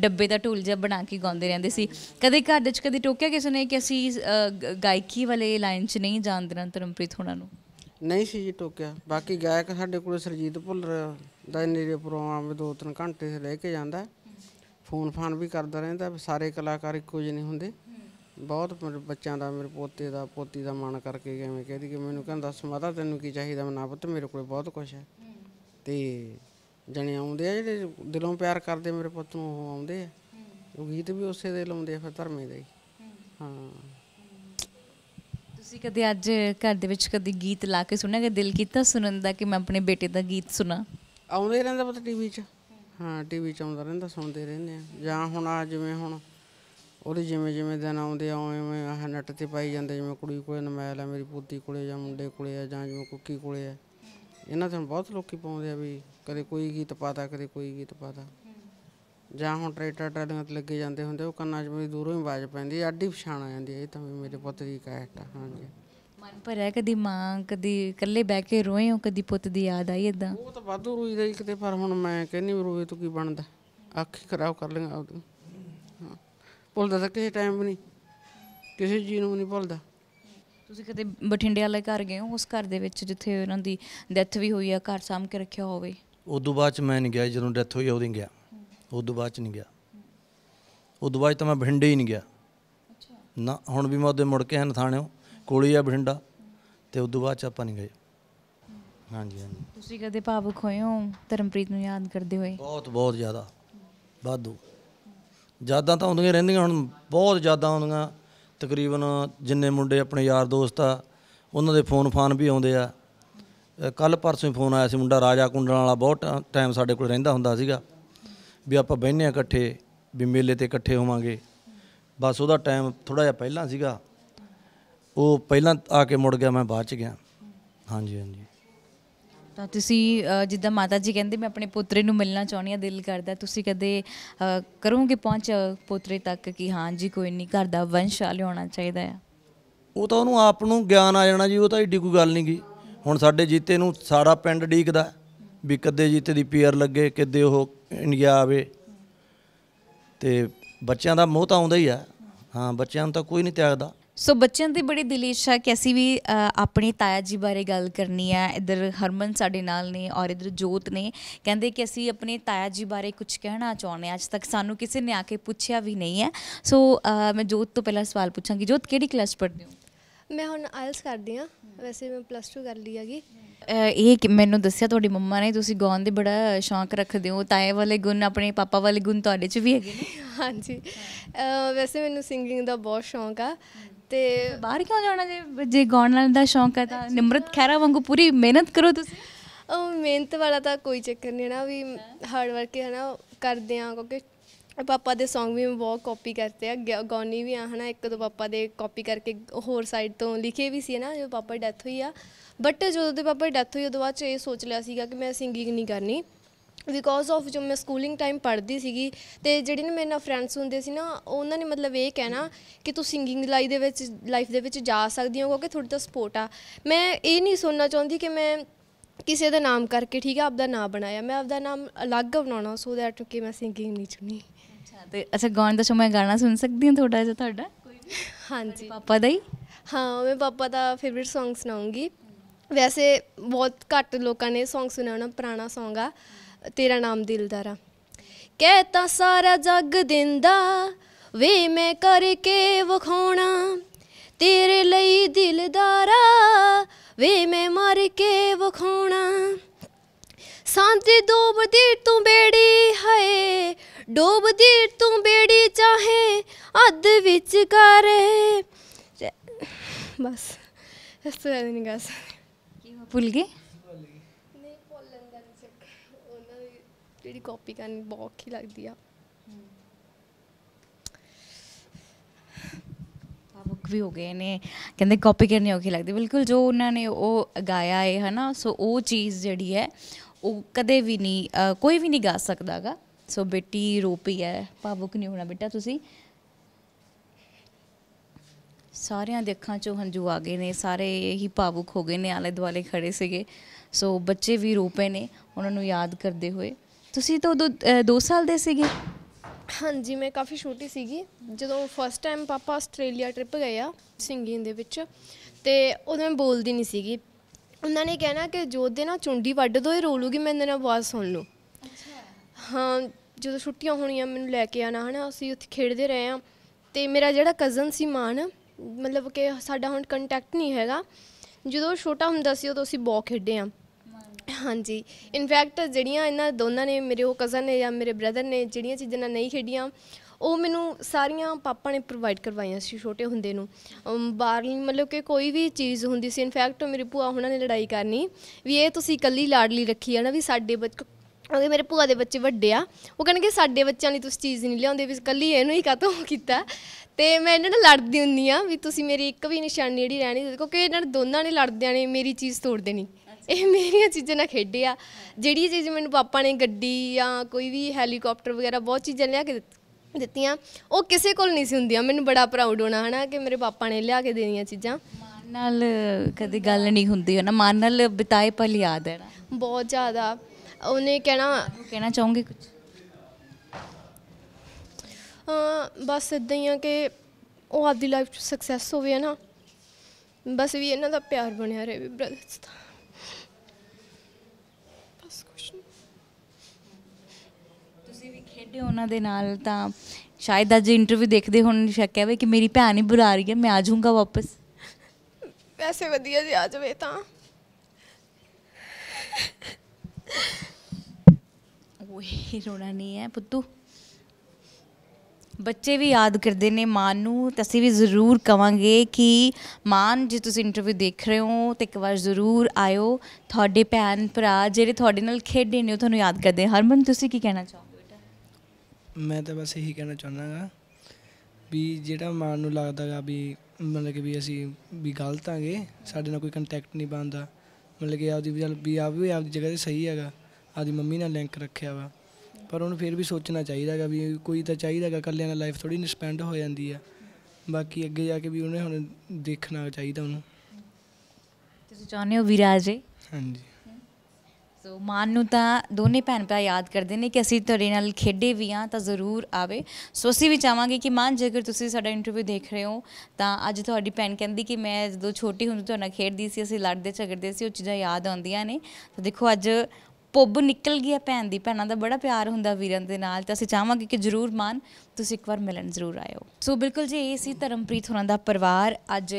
ਡੱਬੇ ਦਾ ਢੋਲ ਜਿਹਾ ਬਣਾ ਕੇ ਗਾਉਂਦੇ ਰਹਿੰਦੇ ਸੀ ਕਦੇ ਘਰ ਦੇ ਚ ਕਦੇ ਟੋਕਿਆ ਕਿਸੇ ਨੇ ਕਿ ਅਸੀਂ ਗਾਇਕੀ ਵਾਲੇ ਲਾਈਨ 'ਚ ਨਹੀਂ ਜਾਣਦੇ ਨਾ ਤਰਮਪ੍ਰੀਤ ਹੋਣਾ ਨੂੰ ਨਹੀਂ ਸੀ ਜੀ ਟੋਕਿਆ ਬਾਕੀ ਗਾਇਕ ਸਾਡੇ ਕੋਲ ਸਰਜੀਤ ਭੁੱਲਰ ਦਾ ਨੇਰੇ ਪ੍ਰੋਗਰਾਮ ਵਿੱਚ ਦੋ ਤਿੰਨ ਘੰਟੇ ਰਹਿ ਕੇ ਜਾਂਦਾ ਫੋਨ ਫਾਨ ਵੀ ਕਰਦਾ ਰਹਿੰਦਾ ਸਾਰੇ ਕਲਾਕਾਰ ਇੱਕੋ ਜਿਹੇ ਨਹੀਂ ਹੁੰਦੇ ਬਹੁਤ ਬੱਚਿਆਂ ਦਾ ਮੇਰੇ ਪੋਤੇ ਦਾ ਪੋਤੀ ਦਾ ਮਨ ਕਰਕੇ ਕਿਵੇਂ ਕਹਿੰਦੀ ਕਿ ਮੈਨੂੰ ਕਹਿੰਦਾ ਦੱਸ ਮਾਤਾ ਤੈਨੂੰ ਕੀ ਚਾਹੀਦਾ ਮਨਾ ਪੁੱਤ ਮੇਰੇ ਕੋਲ ਬਹੁਤ ਕੁਝ ਹੈ ਤੇ ਜਣੇ ਆਉਂਦੇ ਆ ਜਿਹੜੇ ਦਿਲੋਂ ਪਿਆਰ ਕਰਦੇ ਮੇਰੇ ਪੁੱਤ ਨੂੰ ਉਹ ਆਉਂਦੇ ਆ ਉਹ ਗੀਤ ਵੀ ਉਸੇ ਦੇ ਲਾਉਂਦੇ ਆ ਫਿਰ ਧਰਮੇ ਦੇ ਹਾਂ ਤੁਸੀਂ ਕਦੇ ਅੱਜ ਘਰ ਦੇ ਵਿੱਚ ਕਦੇ ਗੀਤ ਲਾ ਕੇ ਸੁਣਿਆ ਕਿ ਦਿਲ ਕੀਤਾ ਸੁਣਨ ਦਾ ਕਿ ਮੈਂ ਆਪਣੇ ਬੇਟੇ ਦਾ ਗੀਤ ਸੁਣਾ ਆਉਂਦੇ ਰਹਿੰਦਾ ਪਤਾ ਟੀਵੀ 'ਚ ਹਾਂ ਟੀਵੀ 'ਚ ਆਉਂਦਾ ਰਹਿੰਦਾ ਸੁਣਦੇ ਰਹਿੰਦੇ ਆ ਜਾਂ ਹੁਣ ਆ ਜਿਵੇਂ ਹੁਣ ਉਹਦੇ ਜਿਵੇਂ ਜਿਵੇਂ ਦਿਨ ਆਉਂਦੇ ਆ ਉਵੇਂ ਆਹ ਨੱਟ ਤੇ ਪਾਈ ਜਾਂਦੇ ਜਿਵੇਂ ਕੁੜੀ ਕੋਲੇ ਨਮੈਲ ਆ ਮੇਰੀ ਪੋਤੀ ਕੋਲੇ ਜਾਂ ਮੁੰਡੇ ਕੋਲੇ ਆ ਜਾਂ ਜਿਵੇਂ ਕੁੱਕੀ ਕੋਲੇ ਆ ਇਹਨਾਂ ਤੋਂ ਬਹੁਤ ਲੋਕੀ ਪਾਉਂਦੇ ਆ ਵੀ ਕਦੇ ਕੋਈ ਗੀਤ ਪਾਤਾ ਕਦੇ ਕੋਈ ਗੀਤ ਪਾਤਾ ਜਾਂ ਹੁਣ ਟਰੈਕਟਰ ਟਰਾਲੀਆਂ ਤੇ ਲੱਗੇ ਜਾਂਦੇ ਹੁੰਦੇ ਉਹ ਕੰਨਾਂ 'ਚ ਮੇਰੀ ਦੂਰੋਂ ਹੀ ਆਵਾਜ਼ ਪੈਂਦੀ ਆਡੀ ਪਛਾਣ ਆ ਜਾਂਦੀ ਇਹ ਤਾਂ ਵੀ ਮੇਰੇ ਪੁੱਤ ਦੀ ਕਾਇਟ ਆ ਹਾਂਜੀ ਮਨ ਭਰਿਆ ਕਦੀ ਮਾਂ ਕਦੀ ਇਕੱਲੇ ਬਹਿ ਕੇ ਰੋਏ ਹੋ ਕਦੀ ਪੁੱਤ ਦੀ ਯਾਦ ਆਈ ਇਦਾਂ ਉਹ ਤਾਂ ਵਾਧੂ ਰੋਈਦਾ ਜੀ ਕਿਤੇ ਪਰ ਹੁਣ ਮੈਂ ਕਹਿੰਨੀ ਰੋਏ ਤੂੰ ਕੀ ਬਣਦਾ ਅੱਖ ਖਰਾਬ ਕਰ ਲਈਆਂ ਆਪਦੀ ਭੁੱਲਦਾ ਤਾਂ ਕਿਸੇ ਟਾਈਮ ਵੀ ਨਹੀਂ ਕਿਸੇ ਜੀ ਨੂੰ ਨਹੀਂ ਭੁੱਲਦਾ ਤੁਸੀਂ ਕਦੇ ਬਠਿੰਡੇ ਵਾਲੇ ਘਰ ਗਏ ਹੋ ਉਸ ਘਰ ਦੇ ਵਿੱਚ ਜਿੱਥੇ ਉਹਨਾਂ ਦੀ ਡੈਥ ਵੀ ਹੋਈ ਆ ਘਰ ਸਾਹਮਣੇ ਰੱਖਿਆ ਹੋਵੇ ਉਦੋਂ ਬਾਅਦ ਚ ਮੈਂ ਨਹੀਂ ਗਿਆ ਜਦੋਂ ਡੈਥ ਹੋਈ ਉਹਦੇ ਗਿਆ ਉਦੋਂ ਬਾਅਦ ਚ ਨਹੀਂ ਗਿਆ ਉਦੋਂ ਬਾਅਦ ਤਾਂ ਮੈਂ ਬਠਿੰਡੇ ਹੀ ਨਹੀਂ ਗਿਆ ਅੱਛਾ ਨਾ ਹੁਣ ਵੀ ਮੈਂ ਉਹਦੇ ਮੁੜ ਕੇ ਹਨ ਥਾਣਿਓ ਕੋਲੀ ਆ ਬਠਿੰਡਾ ਤੇ ਉਦੋਂ ਬਾਅਦ ਚ ਆਪਾਂ ਨਹੀਂ ਗਏ ਹਾਂਜੀ ਹਾਂਜੀ ਤੁਸੀਂ ਕਦੇ ਭਾਵੁਕ ਹੋਏ ਹੋ ਧਰਮਪ੍ਰੀਤ ਨੂੰ ਯਾਦ ਕਰਦੇ ਹੋਏ ਬਹੁਤ ਬਹੁਤ ਜ਼ਿਆਦਾ ਵਾਧੂ ਜਿਆਦਾ ਤਾਂ ਹੁੰਦੀਆਂ ਰਹਿੰਦੀਆਂ ਹੁਣ ਬਹੁਤ ਜਿਆਦਾ ਆਉਂਦੀਆਂ ਤਕਰੀਬਨ ਜਿੰਨੇ ਮੁੰਡੇ ਆਪਣੇ ਯਾਰ ਦੋਸਤ ਆ ਉਹਨਾਂ ਦੇ ਫੋਨ ਫਾਨ ਵੀ ਆਉਂਦੇ ਆ ਕੱਲ ਪਰਸੋਂ ਹੀ ਫੋਨ ਆਇਆ ਸੀ ਮੁੰਡਾ ਰਾਜਾ ਕੁੰਡਲ ਵਾਲਾ ਬਹੁਤ ਟਾਈਮ ਸਾਡੇ ਕੋਲ ਰਹਿੰਦਾ ਹੁੰਦਾ ਸੀਗਾ ਵੀ ਆਪਾਂ ਬਹਿੰਨੇ ਆ ਇਕੱਠੇ ਵੀ ਮੇਲੇ ਤੇ ਇਕੱਠੇ ਹੋਵਾਂਗੇ ਬਸ ਉਹਦਾ ਟਾਈਮ ਥੋੜਾ ਜਿਹਾ ਪਹਿਲਾਂ ਸੀਗਾ ਉਹ ਪਹਿਲਾਂ ਆ ਕੇ ਮੁੜ ਗਿਆ ਮੈਂ ਬਾਅਦ ਚ ਗਿਆ ਹਾਂਜੀ ਹਾਂਜੀ ਤਾਂ ਤੁਸੀਂ ਜਿੱਦਾਂ ਮਾਤਾ ਜੀ ਕਹਿੰਦੇ ਮੈਂ ਆਪਣੇ ਪੁੱਤਰੇ ਨੂੰ ਮਿਲਣਾ ਚਾਹੁੰਦੀ ਆ ਦਿਲ ਕਰਦਾ ਤੁਸੀਂ ਕਦੇ ਕਰੋਗੇ ਪਹੁੰਚ ਪੁੱਤਰੇ ਤੱਕ ਕਿ ਹਾਂ ਜੀ ਕੋਈ ਨਹੀਂ ਘਰ ਦਾ ਵੰਸ਼ ਆ ਲਿਆਉਣਾ ਚਾਹੀਦਾ ਆ ਉਹ ਤਾਂ ਉਹਨੂੰ ਆਪ ਨੂੰ ਗਿਆਨ ਆ ਜਾਣਾ ਜੀ ਉਹ ਤਾਂ ਏਡੀ ਕੋਈ ਗੱਲ ਨਹੀਂ ਗਈ ਹੁਣ ਸਾਡੇ ਜੀਤੇ ਨੂੰ ਸਾਰਾ ਪਿੰਡ ਡੀਕਦਾ ਵੀ ਕਦੇ ਜੀਤੇ ਦੀ ਪੀਅਰ ਲੱਗੇ ਕਿਦੇ ਉਹ ਇੰਡੀਆ ਆਵੇ ਤੇ ਬੱਚਿਆਂ ਦਾ ਮੋਹ ਤਾਂ ਆਉਂਦਾ ਹੀ ਆ ਹਾਂ ਬੱਚਿਆਂ ਨੂੰ ਤਾਂ ਕੋਈ ਨਹੀਂ ਤਿਆਗਦਾ ਸੋ ਬੱਚਿਆਂ ਦੀ ਬੜੀ ਦਿਲੇਸ਼ਾ ਕਿ ਅਸੀਂ ਵੀ ਆਪਣੇ ਤਾਇਆ ਜੀ ਬਾਰੇ ਗੱਲ ਕਰਨੀ ਆ ਇਧਰ ਹਰਮਨ ਸਾਡੇ ਨਾਲ ਨੇ ਔਰ ਇਧਰ ਜੋਤ ਨੇ ਕਹਿੰਦੇ ਕਿ ਅਸੀਂ ਆਪਣੇ ਤਾਇਆ ਜੀ ਬਾਰੇ ਕੁਝ ਕਹਿਣਾ ਚਾਹੁੰਦੇ ਆ ਅੱਜ ਤੱਕ ਸਾਨੂੰ ਕਿਸੇ ਨੇ ਆ ਕੇ ਪੁੱਛਿਆ ਵੀ ਨਹੀਂ ਹੈ ਸੋ ਮੈਂ ਜੋਤ ਤੋਂ ਪਹਿਲਾਂ ਸਵਾਲ ਪੁੱਛਾਂਗੀ ਜੋਤ ਕਿਹੜੀ ਕਲਾਸ ਪੜ੍ਹਦੇ ਹੋ ਮੈਂ ਹੁਣ ਆਇਲਸ ਕਰਦੀ ਆ ਵੈਸੇ ਮੈਂ ਪਲੱਸ 2 ਕਰ ਲਈ ਹੈਗੀ ਇਹ ਕਿ ਮੈਨੂੰ ਦੱਸਿਆ ਤੁਹਾਡੀ ਮੰਮਾ ਨੇ ਤੁਸੀਂ ਗਾਉਣ ਦੇ ਬੜਾ ਸ਼ੌਂਕ ਰੱਖਦੇ ਹੋ ਤਾਏ ਵਾਲੇ ਗੁਣ ਆਪਣੇ ਪਾਪਾ ਵਾਲੇ ਗੁਣ ਤੁਹਾਡੇ 'ਚ ਵੀ ਹੈਗੇ ਨੇ ਹਾਂਜੀ ਵੈਸੇ ਮੈਨੂੰ ਸਿੰਗਿੰਗ ਦਾ ਬਹੁਤ ਸ਼ੌਂਕ ਆ ਤੇ ਬਾਹਰ ਕਿਉਂ ਜਾਣਾ ਜੇ ਜੇ ਗਾਉਣ ਵਾਲੇ ਦਾ ਸ਼ੌਂਕ ਹੈ ਤਾਂ ਨਿਮਰਤ ਖੈਰਾ ਵਾਂਗੂ ਪੂਰੀ ਮਿਹਨਤ ਕਰੋ ਤੁਸੀਂ ਮਿਹਨਤ ਵਾਲਾ ਤਾਂ ਕੋਈ ਚੱਕਰ ਨਹੀਂ ਨਾ ਵੀ ਹਾਰਡ ਵਰਕ ਹੈ ਨਾ ਕਰਦੇ ਆ ਕਿਉਂਕਿ ਪਾਪਾ ਦੇ Song ਵੀ ਮੈਂ ਬਹੁਤ ਕਾਪੀ ਕਰਤੇ ਆ ਗੌਨੀ ਵੀ ਆ ਹਨਾ ਇੱਕ ਦੋ ਪਾਪਾ ਦੇ ਕਾਪੀ ਕਰਕੇ ਹੋਰ ਸਾਈਡ ਤੋਂ ਲਿਖੇ ਵੀ ਸੀ ਨਾ ਜੋ ਪਾਪਾ ਡੈਥ ਹੋਈ ਆ ਬਟ ਜਦੋਂ ਦੇ ਪਾਪਾ ਡੈਥ ਹੋਈ ਉਦੋਂ ਬਾਅਦ ਚ ਇਹ ਸੋਚ ਲਿਆ ਸੀਗਾ ਕਿ ਮੈਂ ਸਿੰਗਿੰਗ ਨਹੀਂ ਕਰਨੀ ਬਿਕੋਜ਼ ਆਫ ਜੋ ਮੈਂ ਸਕੂਲਿੰਗ ਟਾਈਮ ਪੜ੍ਹਦੀ ਸੀਗੀ ਤੇ ਜਿਹੜੀ ਨੇ ਮੇਰੇ ਨਾਲ ਫਰੈਂਡਸ ਹੁੰਦੇ ਸੀ ਨਾ ਉਹਨਾਂ ਨੇ ਮਤਲਬ ਇਹ ਕਹਿਣਾ ਕਿ ਤੂੰ ਸਿੰਗਿੰਗ ਲਾਈ ਦੇ ਵਿੱਚ ਲਾਈਫ ਦੇ ਵਿੱਚ ਜਾ ਸਕਦੀ ਹੋ ਕਿਉਂਕਿ ਤੁਹਾਡੇ ਤਾਂ ਸਪੋਰਟ ਆ ਮੈਂ ਇਹ ਨਹੀਂ ਸੁਣਨਾ ਚਾਹੁੰਦੀ ਕਿ ਮੈਂ ਕਿਸੇ ਦਾ ਨਾਮ ਕਰਕੇ ਠੀਕ ਆ ਆਪਦਾ ਨਾਮ ਬਣਾਇਆ ਮੈਂ ਆਪਦਾ ਨਾਮ ਅਲੱਗ ਬਣਾਉਣਾ ਸੋ ਦੈਟ ਕਿ ਮੈਂ ਸਿੰਗਿੰਗ ਨਹੀਂ ਚੁਣੀ ਅੱਛਾ ਤੇ ਅੱਛਾ ਗਾਉਣ ਦਾ ਸਮਾਂ ਗਾਣਾ ਸੁਣ ਸਕਦੀ ਹਾਂ ਥੋੜਾ ਜਿਹਾ ਤੁਹਾਡਾ ਹਾਂਜੀ ਪਾਪਾ ਦਾ ਹੀ ਹਾਂ ਮੈਂ ਪਾਪਾ ਦਾ ਫੇਵਰਿਟ Song ਸੁਣਾਉਂਗੀ ਵੈਸੇ ਬਹੁਤ ਘੱਟ ਲੋਕਾਂ ਨੇ Song ਸੁਣਾਉਣਾ ਪੁਰਾਣਾ Song ਆ ਤੇਰਾ ਨਾਮ ਦਿਲਦਾਰਾ ਕਹਿ ਤਾਂ ਸਾਰਾ ਜੱਗ ਦਿੰਦਾ ਵੇ ਮੈਂ ਕਰਕੇ ਵਖਾਉਣਾ ਤੇਰੇ ਲਈ ਦਿਲਦਾਰਾ ਵੇ ਮੈਂ ਮਰ ਕੇ ਵਖਾਉਣਾ ਸਾਂਝੇ ਡੋਬਦੀ ਤੂੰ ਬੇੜੀ ਹਏ ਡੋਬਦੀ ਤੂੰ ਬੇੜੀ ਚਾਹੇ ਅੱਧ ਵਿੱਚ ਕਰੇ ਬਸ ਇਸ ਤਰ੍ਹਾਂ ਨਹੀਂ ਗਾ ਸਕਦੀ ਭੁੱਲ ਗਈ ਜਿਹੜੀ ਕਾਪੀ ਕਰਨੀ ਬਹੁਤ ਹੀ ਲੱਗਦੀ ਆ ਵੀ ਹੋ ਗਏ ਨੇ ਕਹਿੰਦੇ ਕਾਪੀ ਕਰਨੀ ਔਖੀ ਲੱਗਦੀ ਬਿਲਕੁਲ ਜੋ ਉਹਨਾਂ ਨੇ ਉਹ ਗਾਇਆ ਹੈ ਹਨਾ ਸੋ ਉਹ ਚੀਜ਼ ਜਿਹੜੀ ਹੈ ਉਹ ਕਦੇ ਵੀ ਨਹੀਂ ਕੋਈ ਵੀ ਨਹੀਂ ਗਾ ਸਕਦਾਗਾ ਸੋ ਬੇਟੀ ਰੋਪੀ ਹੈ ਭਾਵੁਕ ਨਹੀਂ ਹੋਣਾ ਬੇਟਾ ਤੁਸੀਂ ਸਾਰਿਆਂ ਦੇ ਅੱਖਾਂ 'ਚੋਂ ਹੰਝੂ ਆ ਗਏ ਨੇ ਸਾਰੇ ਹੀ ਭਾਵੁਕ ਹੋ ਗਏ ਨੇ ਆਲੇ ਦੁਆਲੇ ਖੜੇ ਸੀਗੇ ਸੋ ਬੱਚੇ ਵੀ ਰੋਪੇ ਨੇ ਉਹਨਾਂ ਨੂੰ ਯਾਦ ਕਰਦੇ ਹੋਏ ਤੁਸੀਂ ਤਾਂ ਉਦੋਂ 2 ਸਾਲ ਦੇ ਸੀਗੇ ਹਾਂਜੀ ਮੈਂ ਕਾਫੀ ਛੋਟੀ ਸੀਗੀ ਜਦੋਂ ਫਸਟ ਟਾਈਮ ਪਾਪਾ ਆਸਟ੍ਰੇਲੀਆ ਟ੍ਰਿਪ ਗਏ ਆ ਸਿੰਗਿੰਗ ਦੇ ਵਿੱਚ ਤੇ ਉਦੋਂ ਮੈਂ ਬੋਲਦੀ ਨਹੀਂ ਸੀਗੀ ਉਹਨਾਂ ਨੇ ਕਹਿਣਾ ਕਿ ਜੋਤ ਦੇ ਨਾ ਚੁੰਡੀ ਵੱਢ ਦੋ ਇਹ ਰੋਲੂਗੀ ਮੈਂ ਇਹਨਾਂ ਨਾਲ ਆਵਾਜ਼ ਸੁਣ ਲੂ ਹਾਂ ਜਦੋਂ ਛੁੱਟੀਆਂ ਹੋਣੀਆਂ ਮੈਨੂੰ ਲੈ ਕੇ ਆਣਾ ਹਨਾ ਅਸੀਂ ਉੱਥੇ ਖੇਡਦੇ ਰਹੇ ਆ ਤੇ ਮੇਰਾ ਜਿਹੜਾ ਕਜ਼ਨ ਸੀ ਮਾਨ ਮਤਲਬ ਕਿ ਸਾਡਾ ਹੁਣ ਕੰਟੈਕਟ ਨਹੀਂ ਹੈਗਾ ਜਦੋਂ ਛੋਟਾ ਹੁੰਦਾ ਸੀ ਉਦੋਂ ਅਸੀਂ ਬਹੁਤ ਖੇਡੇ ਆ ਹਾਂਜੀ ਇਨਫੈਕਟ ਜਿਹੜੀਆਂ ਇਹਨਾਂ ਦੋਨਾਂ ਨੇ ਮੇਰੇ ਉਹ ਕਜ਼ਨ ਨੇ ਜਾਂ ਮੇਰੇ ਬ੍ਰਦਰ ਨੇ ਜਿਹੜੀਆਂ ਚੀਜ਼ਾਂ ਨਾਲ ਨਹੀਂ ਖੇਡੀਆਂ ਉਹ ਮੈਨੂੰ ਸਾਰੀਆਂ ਪਾਪਾ ਨੇ ਪ੍ਰੋਵਾਈਡ ਕਰਵਾਈਆਂ ਸੀ ਛੋਟੇ ਹੁੰਦੇ ਨੂੰ ਬਾਰਲੀ ਮਤਲਬ ਕਿ ਕੋਈ ਵੀ ਚੀਜ਼ ਹੁੰਦੀ ਸੀ ਇਨਫੈਕਟ ਮੇਰੇ ਭੂਆ ਉਹਨਾਂ ਨੇ ਲੜਾਈ ਕਰਨੀ ਵੀ ਇਹ ਤੁਸੀਂ ਇਕੱਲੀ ਲਾਡਲੀ ਰੱਖੀ ਆ ਨਾ ਵੀ ਸਾਡੇ ਬੱਚੇ ਉਹ ਮੇਰੇ ਭੂਆ ਦੇ ਬੱਚੇ ਵੱਡੇ ਆ ਉਹ ਕਹਿੰਗੇ ਸਾਡੇ ਬੱਚਿਆਂ ਲਈ ਤੁਸੀਂ ਚੀਜ਼ ਨਹੀਂ ਲਿਆਉਂਦੇ ਵੀ ਇਕੱਲੀ ਇਹਨੂੰ ਹੀ ਕਾਤੋਂ ਕੀਤਾ ਤੇ ਮੈਂ ਇਹਨਾਂ ਨਾਲ ਲੜਦੀ ਹੁੰਦੀ ਆ ਵੀ ਤੁਸੀਂ ਮੇਰੀ ਇੱਕ ਵੀ ਨਿਸ਼ਾਨੀ ਜਿਹੜੀ ਰਹਿਣੀ ਕਿਉਂਕਿ ਇਹਨਾਂ ਦੋਨਾਂ ਨੇ ਲੜਦਿਆਂ ਨੇ ਮੇਰੀ ਚੀਜ਼ ਤੋੜ ਦੇਣੀ ਇਹ ਮੇਰੀਆਂ ਚੀਜ਼ਾਂ ਨਾਲ ਖੇਡੇ ਆ ਜਿਹੜੀ ਚੀਜ਼ ਮੈਨੂੰ ਪਾਪਾ ਨੇ ਗੱਡੀ ਜਾਂ ਕੋਈ ਵੀ ਹੈਲੀਕਾਪਟਰ ਵਗੈਰਾ ਬਹੁਤ ਚੀਜ਼ਾਂ ਲਿਆ ਕੇ ਦਿੱਤੀਆਂ ਉਹ ਕਿਸੇ ਕੋਲ ਨਹੀਂ ਸੀ ਹੁੰਦੀਆਂ ਮੈਨੂੰ ਬੜਾ ਪ੍ਰਾਊਡ ਹੋਣਾ ਹਨਾ ਕਿ ਮੇਰੇ ਪਾਪਾ ਨੇ ਲਿਆ ਕੇ ਦੇਣੀਆਂ ਚੀਜ਼ਾਂ ਮਾਨ ਨਾਲ ਕਦੇ ਗੱਲ ਨਹੀਂ ਹੁੰਦੀ ਹਨਾ ਮਾਨ ਨਾਲ ਬਿਤਾਏ ਪਲ ਯਾਦ ਹੈ ਬਹੁਤ ਜ਼ਿਆਦਾ ਉਹਨੇ ਕਹਿਣਾ ਕਹਿਣਾ ਚਾਹੋਗੇ ਕੁਝ ਅ ਬਸ ਇਦਾਂ ਹੀ ਆ ਕਿ ਉਹ ਆਪਦੀ ਲਾਈਫ 'ਚ ਸਕਸੈਸ ਹੋਵੇ ਨਾ ਬਸ ਵੀ ਇਹਨਾਂ ਦਾ ਪਿਆਰ ਬਣਿਆ ਰਹੇ ਵੀ ਬ੍ਰਦਰਸ ਦਾ ਬੇਟੇ ਉਹਨਾਂ ਦੇ ਨਾਲ ਤਾਂ ਸ਼ਾਇਦ ਅੱਜ ਇੰਟਰਵਿਊ ਦੇਖਦੇ ਹੋਣ ਸ਼ੱਕ ਹੈ ਵੀ ਕਿ ਮੇਰੀ ਭੈਣ ਹੀ ਬੁਲਾ ਰਹੀ ਹੈ ਮੈਂ ਆ ਜਾਊਂਗਾ ਵਾਪਸ ਵੈਸੇ ਵਧੀਆ ਜੇ ਆ ਜਾਵੇ ਤਾਂ ਉਹ ਰੋਣਾ ਨਹੀਂ ਹੈ ਪੁੱਤੂ ਬੱਚੇ ਵੀ ਯਾਦ ਕਰਦੇ ਨੇ ਮਾਂ ਨੂੰ ਤਾਂ ਅਸੀਂ ਵੀ ਜ਼ਰੂਰ ਕਵਾਂਗੇ ਕਿ ਮਾਂ ਜੇ ਤੁਸੀਂ ਇੰਟਰਵਿਊ ਦੇਖ ਰਹੇ ਹੋ ਤੇ ਇੱਕ ਵਾਰ ਜ਼ਰੂਰ ਆਇਓ ਤੁਹਾਡੇ ਭੈਣ ਭਰਾ ਜਿਹੜੇ ਤੁਹਾਡੇ ਨਾਲ ਖੇਡੇ ਨੇ ਉਹ ਤੁਹਾਨੂੰ ਯਾਦ ਕਰਦੇ ਹਰਮਨ ਤੁਸੀਂ ਕੀ ਕਹਿਣਾ ਚਾਹੋ ਮੈਂ ਤਾਂ ਬਸ ਇਹੀ ਕਹਿਣਾ ਚਾਹੁੰਦਾ ਵੀ ਜਿਹੜਾ ਮਨ ਨੂੰ ਲੱਗਦਾ ਵੀ ਮਤਲਬ ਕਿ ਵੀ ਅਸੀਂ ਵੀ ਗਲਤ ਆਂਗੇ ਸਾਡੇ ਨਾਲ ਕੋਈ ਕੰਟੈਕਟ ਨਹੀਂ ਬਣਦਾ ਮਤਲਬ ਕਿ ਆਪਦੀ ਵੀ ਵੀ ਆਪ ਵੀ ਆਪਦੀ ਜਗ੍ਹਾ ਤੇ ਸਹੀ ਹੈਗਾ ਆਪਦੀ ਮੰਮੀ ਨਾਲ ਲਿੰਕ ਰੱਖਿਆ ਵਾ ਪਰ ਉਹਨੂੰ ਫਿਰ ਵੀ ਸੋਚਣਾ ਚਾਹੀਦਾਗਾ ਵੀ ਕੋਈ ਤਾਂ ਚਾਹੀਦਾਗਾ ਕੱਲਿਆਂ ਨਾਲ ਲਾਈਫ ਥੋੜੀ ਨਿਸਪੈਂਡ ਹੋ ਜਾਂਦੀ ਆ ਬਾਕੀ ਅੱਗੇ ਜਾ ਕੇ ਵੀ ਉਹਨੇ ਹੁਣ ਦੇਖਣਾ ਚਾਹੀਦਾ ਉਹਨੂੰ ਤੁਸੀਂ ਚਾਹੁੰਦੇ ਹੋ ਵਿਰਾਜੇ ਹਾਂਜੀ ਸੋ ਮਾਨ ਨੂੰ ਤਾਂ ਦੋਨੇ ਭੈਣ ਭਰਾ ਯਾਦ ਕਰਦੇ ਨੇ ਕਿ ਅਸੀਂ ਤੁਹਾਡੇ ਨਾਲ ਖੇਡੇ ਵੀ ਆ ਤਾਂ ਜ਼ਰੂਰ ਆਵੇ ਸੋ ਅਸੀਂ ਵੀ ਚਾਹਾਂਗੇ ਕਿ ਮਾਨ ਜੇਕਰ ਤੁਸੀਂ ਸਾਡਾ ਇੰਟਰਵਿਊ ਦੇਖ ਰਹੇ ਹੋ ਤਾਂ ਅੱਜ ਤੁਹਾਡੀ ਭੈਣ ਕਹਿੰਦੀ ਕਿ ਮੈਂ ਜਦੋਂ ਛੋਟੀ ਹੁੰਦੀ ਤੁਹਾਡੇ ਨਾਲ ਖੇਡਦੀ ਸੀ ਅਸੀਂ ਲੜਦੇ ਝਗੜਦੇ ਸੀ ਉਹ ਚੀਜ਼ਾਂ ਯਾਦ ਆਉਂਦੀਆਂ ਨੇ ਤਾਂ ਦੇਖੋ ਅੱਜ ਪੁੱਬ ਨਿਕਲ ਗਿਆ ਭੈਣ ਦੀ ਭੈਣਾਂ ਦਾ ਬੜਾ ਪਿਆਰ ਹੁੰਦਾ ਵੀਰਾਂ ਦੇ ਨਾਲ ਤਾਂ ਅਸੀਂ ਚਾਹਾਂਗੇ ਕਿ ਜਰੂਰ ਮਾਨ ਤੁਸੀਂ ਇੱਕ ਵਾਰ ਮਿਲਣ ਜ਼ਰੂਰ ਆਇਓ ਸੋ ਬਿਲਕੁਲ ਜੀ ਇਹ ਸੀ ਧਰਮਪ੍ਰੀਤ ਹੋਰਾਂ ਦਾ ਪਰਿਵਾਰ ਅੱਜ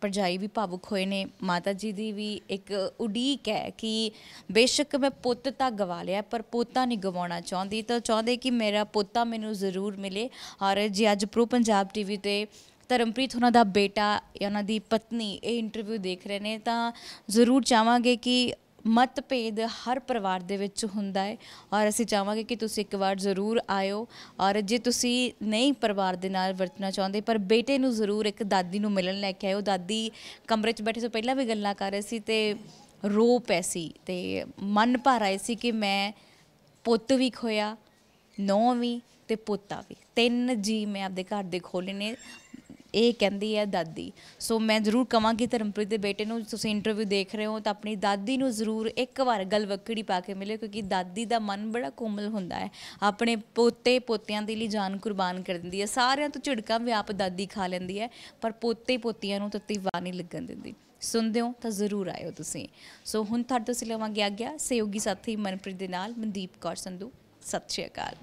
ਪਰਜਾਈ ਵੀ ਭਾਵੁਕ ਹੋਏ ਨੇ ਮਾਤਾ ਜੀ ਦੀ ਵੀ ਇੱਕ ਉਡੀਕ ਹੈ ਕਿ ਬੇਸ਼ੱਕ ਮੈਂ ਪੁੱਤ ਤਾਂ ਗਵਾ ਲਿਆ ਪਰ ਪੋਤਾ ਨਹੀਂ ਗਵਾਉਣਾ ਚਾਹੁੰਦੀ ਤਾਂ ਚਾਹੁੰਦੇ ਕਿ ਮੇਰਾ ਪੋਤਾ ਮੈਨੂੰ ਜ਼ਰੂਰ ਮਿਲੇ ਔਰ ਜੇ ਅੱਜ ਪ੍ਰੋ ਪੰਜਾਬ ਟੀਵੀ ਤੇ ਧਰਮਪ੍ਰੀਤ ਉਹਨਾਂ ਦਾ ਬੇਟਾ ਉਹਨਾਂ ਦੀ ਪਤਨੀ ਇਹ ਇੰਟਰਵਿਊ ਦੇਖ ਰਹੇ ਨੇ ਤਾਂ ਜ਼ਰੂਰ ਚਾਹਾਂਗੇ ਕਿ ਮਤਭੇਦ ਹਰ ਪਰਿਵਾਰ ਦੇ ਵਿੱਚ ਹੁੰਦਾ ਹੈ ਔਰ ਅਸੀਂ ਚਾਹਾਂਗੇ ਕਿ ਤੁਸੀਂ ਇੱਕ ਵਾਰ ਜ਼ਰੂਰ ਆਇਓ ਔਰ ਜੇ ਤੁਸੀਂ ਨਹੀਂ ਪਰਿਵਾਰ ਦੇ ਨਾਲ ਵਰਤਣਾ ਚਾਹੁੰਦੇ ਪਰ ਬੇਟੇ ਨੂੰ ਜ਼ਰੂਰ ਇੱਕ ਦਾਦੀ ਨੂੰ ਮਿਲਣ ਲੈ ਕੇ ਆਇਓ ਦਾਦੀ ਕਮਰੇ 'ਚ ਬੈਠੇ ਤੋਂ ਪਹਿਲਾਂ ਵੀ ਗੱਲਾਂ ਕਰ ਰਹੇ ਸੀ ਤੇ ਰੋ ਪੈ ਸੀ ਤੇ ਮਨ ਭਰ ਆਏ ਸੀ ਕਿ ਮੈਂ ਪੁੱਤ ਵੀ ਖੋਇਆ ਨੌ ਵੀ ਤੇ ਪੁੱਤਾ ਵੀ ਤਿੰਨ ਜੀ ਮੈਂ ਆਪਦੇ ਘਰ ਦੇ ਖੋਲੇ ਨੇ ਇਹ ਕਹਿੰਦੀ ਹੈ ਦਾਦੀ ਸੋ ਮੈਂ ਜ਼ਰੂਰ ਕਵਾਂਗੀ ਧਰਮਪ੍ਰੀਤ ਦੇ ਬੇਟੇ ਨੂੰ ਤੁਸੀਂ ਇੰਟਰਵਿਊ ਦੇਖ ਰਹੇ ਹੋ ਤਾਂ ਆਪਣੀ ਦਾਦੀ ਨੂੰ ਜ਼ਰੂਰ ਇੱਕ ਵਾਰ ਵਕੜੀ ਪਾ ਕੇ ਮਿਲੇ ਕਿਉਂਕਿ ਦਾਦੀ ਦਾ ਮਨ ਬੜਾ ਕੋਮਲ ਹੁੰਦਾ ਹੈ ਆਪਣੇ ਪੋਤੇ ਪੋਤਿਆਂ ਦੇ ਲਈ ਜਾਨ ਕੁਰਬਾਨ ਕਰ ਦਿੰਦੀ ਹੈ ਸਾਰਿਆਂ ਤੋਂ ਝਿੜਕਾਂ ਵੀ ਆਪ ਦਾਦੀ ਖਾ ਲੈਂਦੀ ਹੈ ਪਰ ਪੋਤੇ ਪੋਤੀਆਂ ਨੂੰ ਤੱਤੀ ਵਾਹ ਨਹੀਂ ਲੱਗਣ ਦਿੰਦੀ ਸੁਣਦੇ ਹੋ ਤਾਂ ਜ਼ਰੂਰ ਆਇਓ ਤੁਸੀਂ ਸੋ ਹੁਣ ਤੁਹਾਡੇ ਤੋਂ ਅਸੀਂ ਗਿਆ ਗਿਆ ਸਹਿਯੋਗੀ ਸਾਥੀ ਮਨਪ੍ਰੀਤ ਦੇ ਨਾਲ ਮਨਦੀਪ ਕੌਰ ਸੰਧੂ ਸਤਿ ਸ਼੍ਰੀ ਅਕਾਲ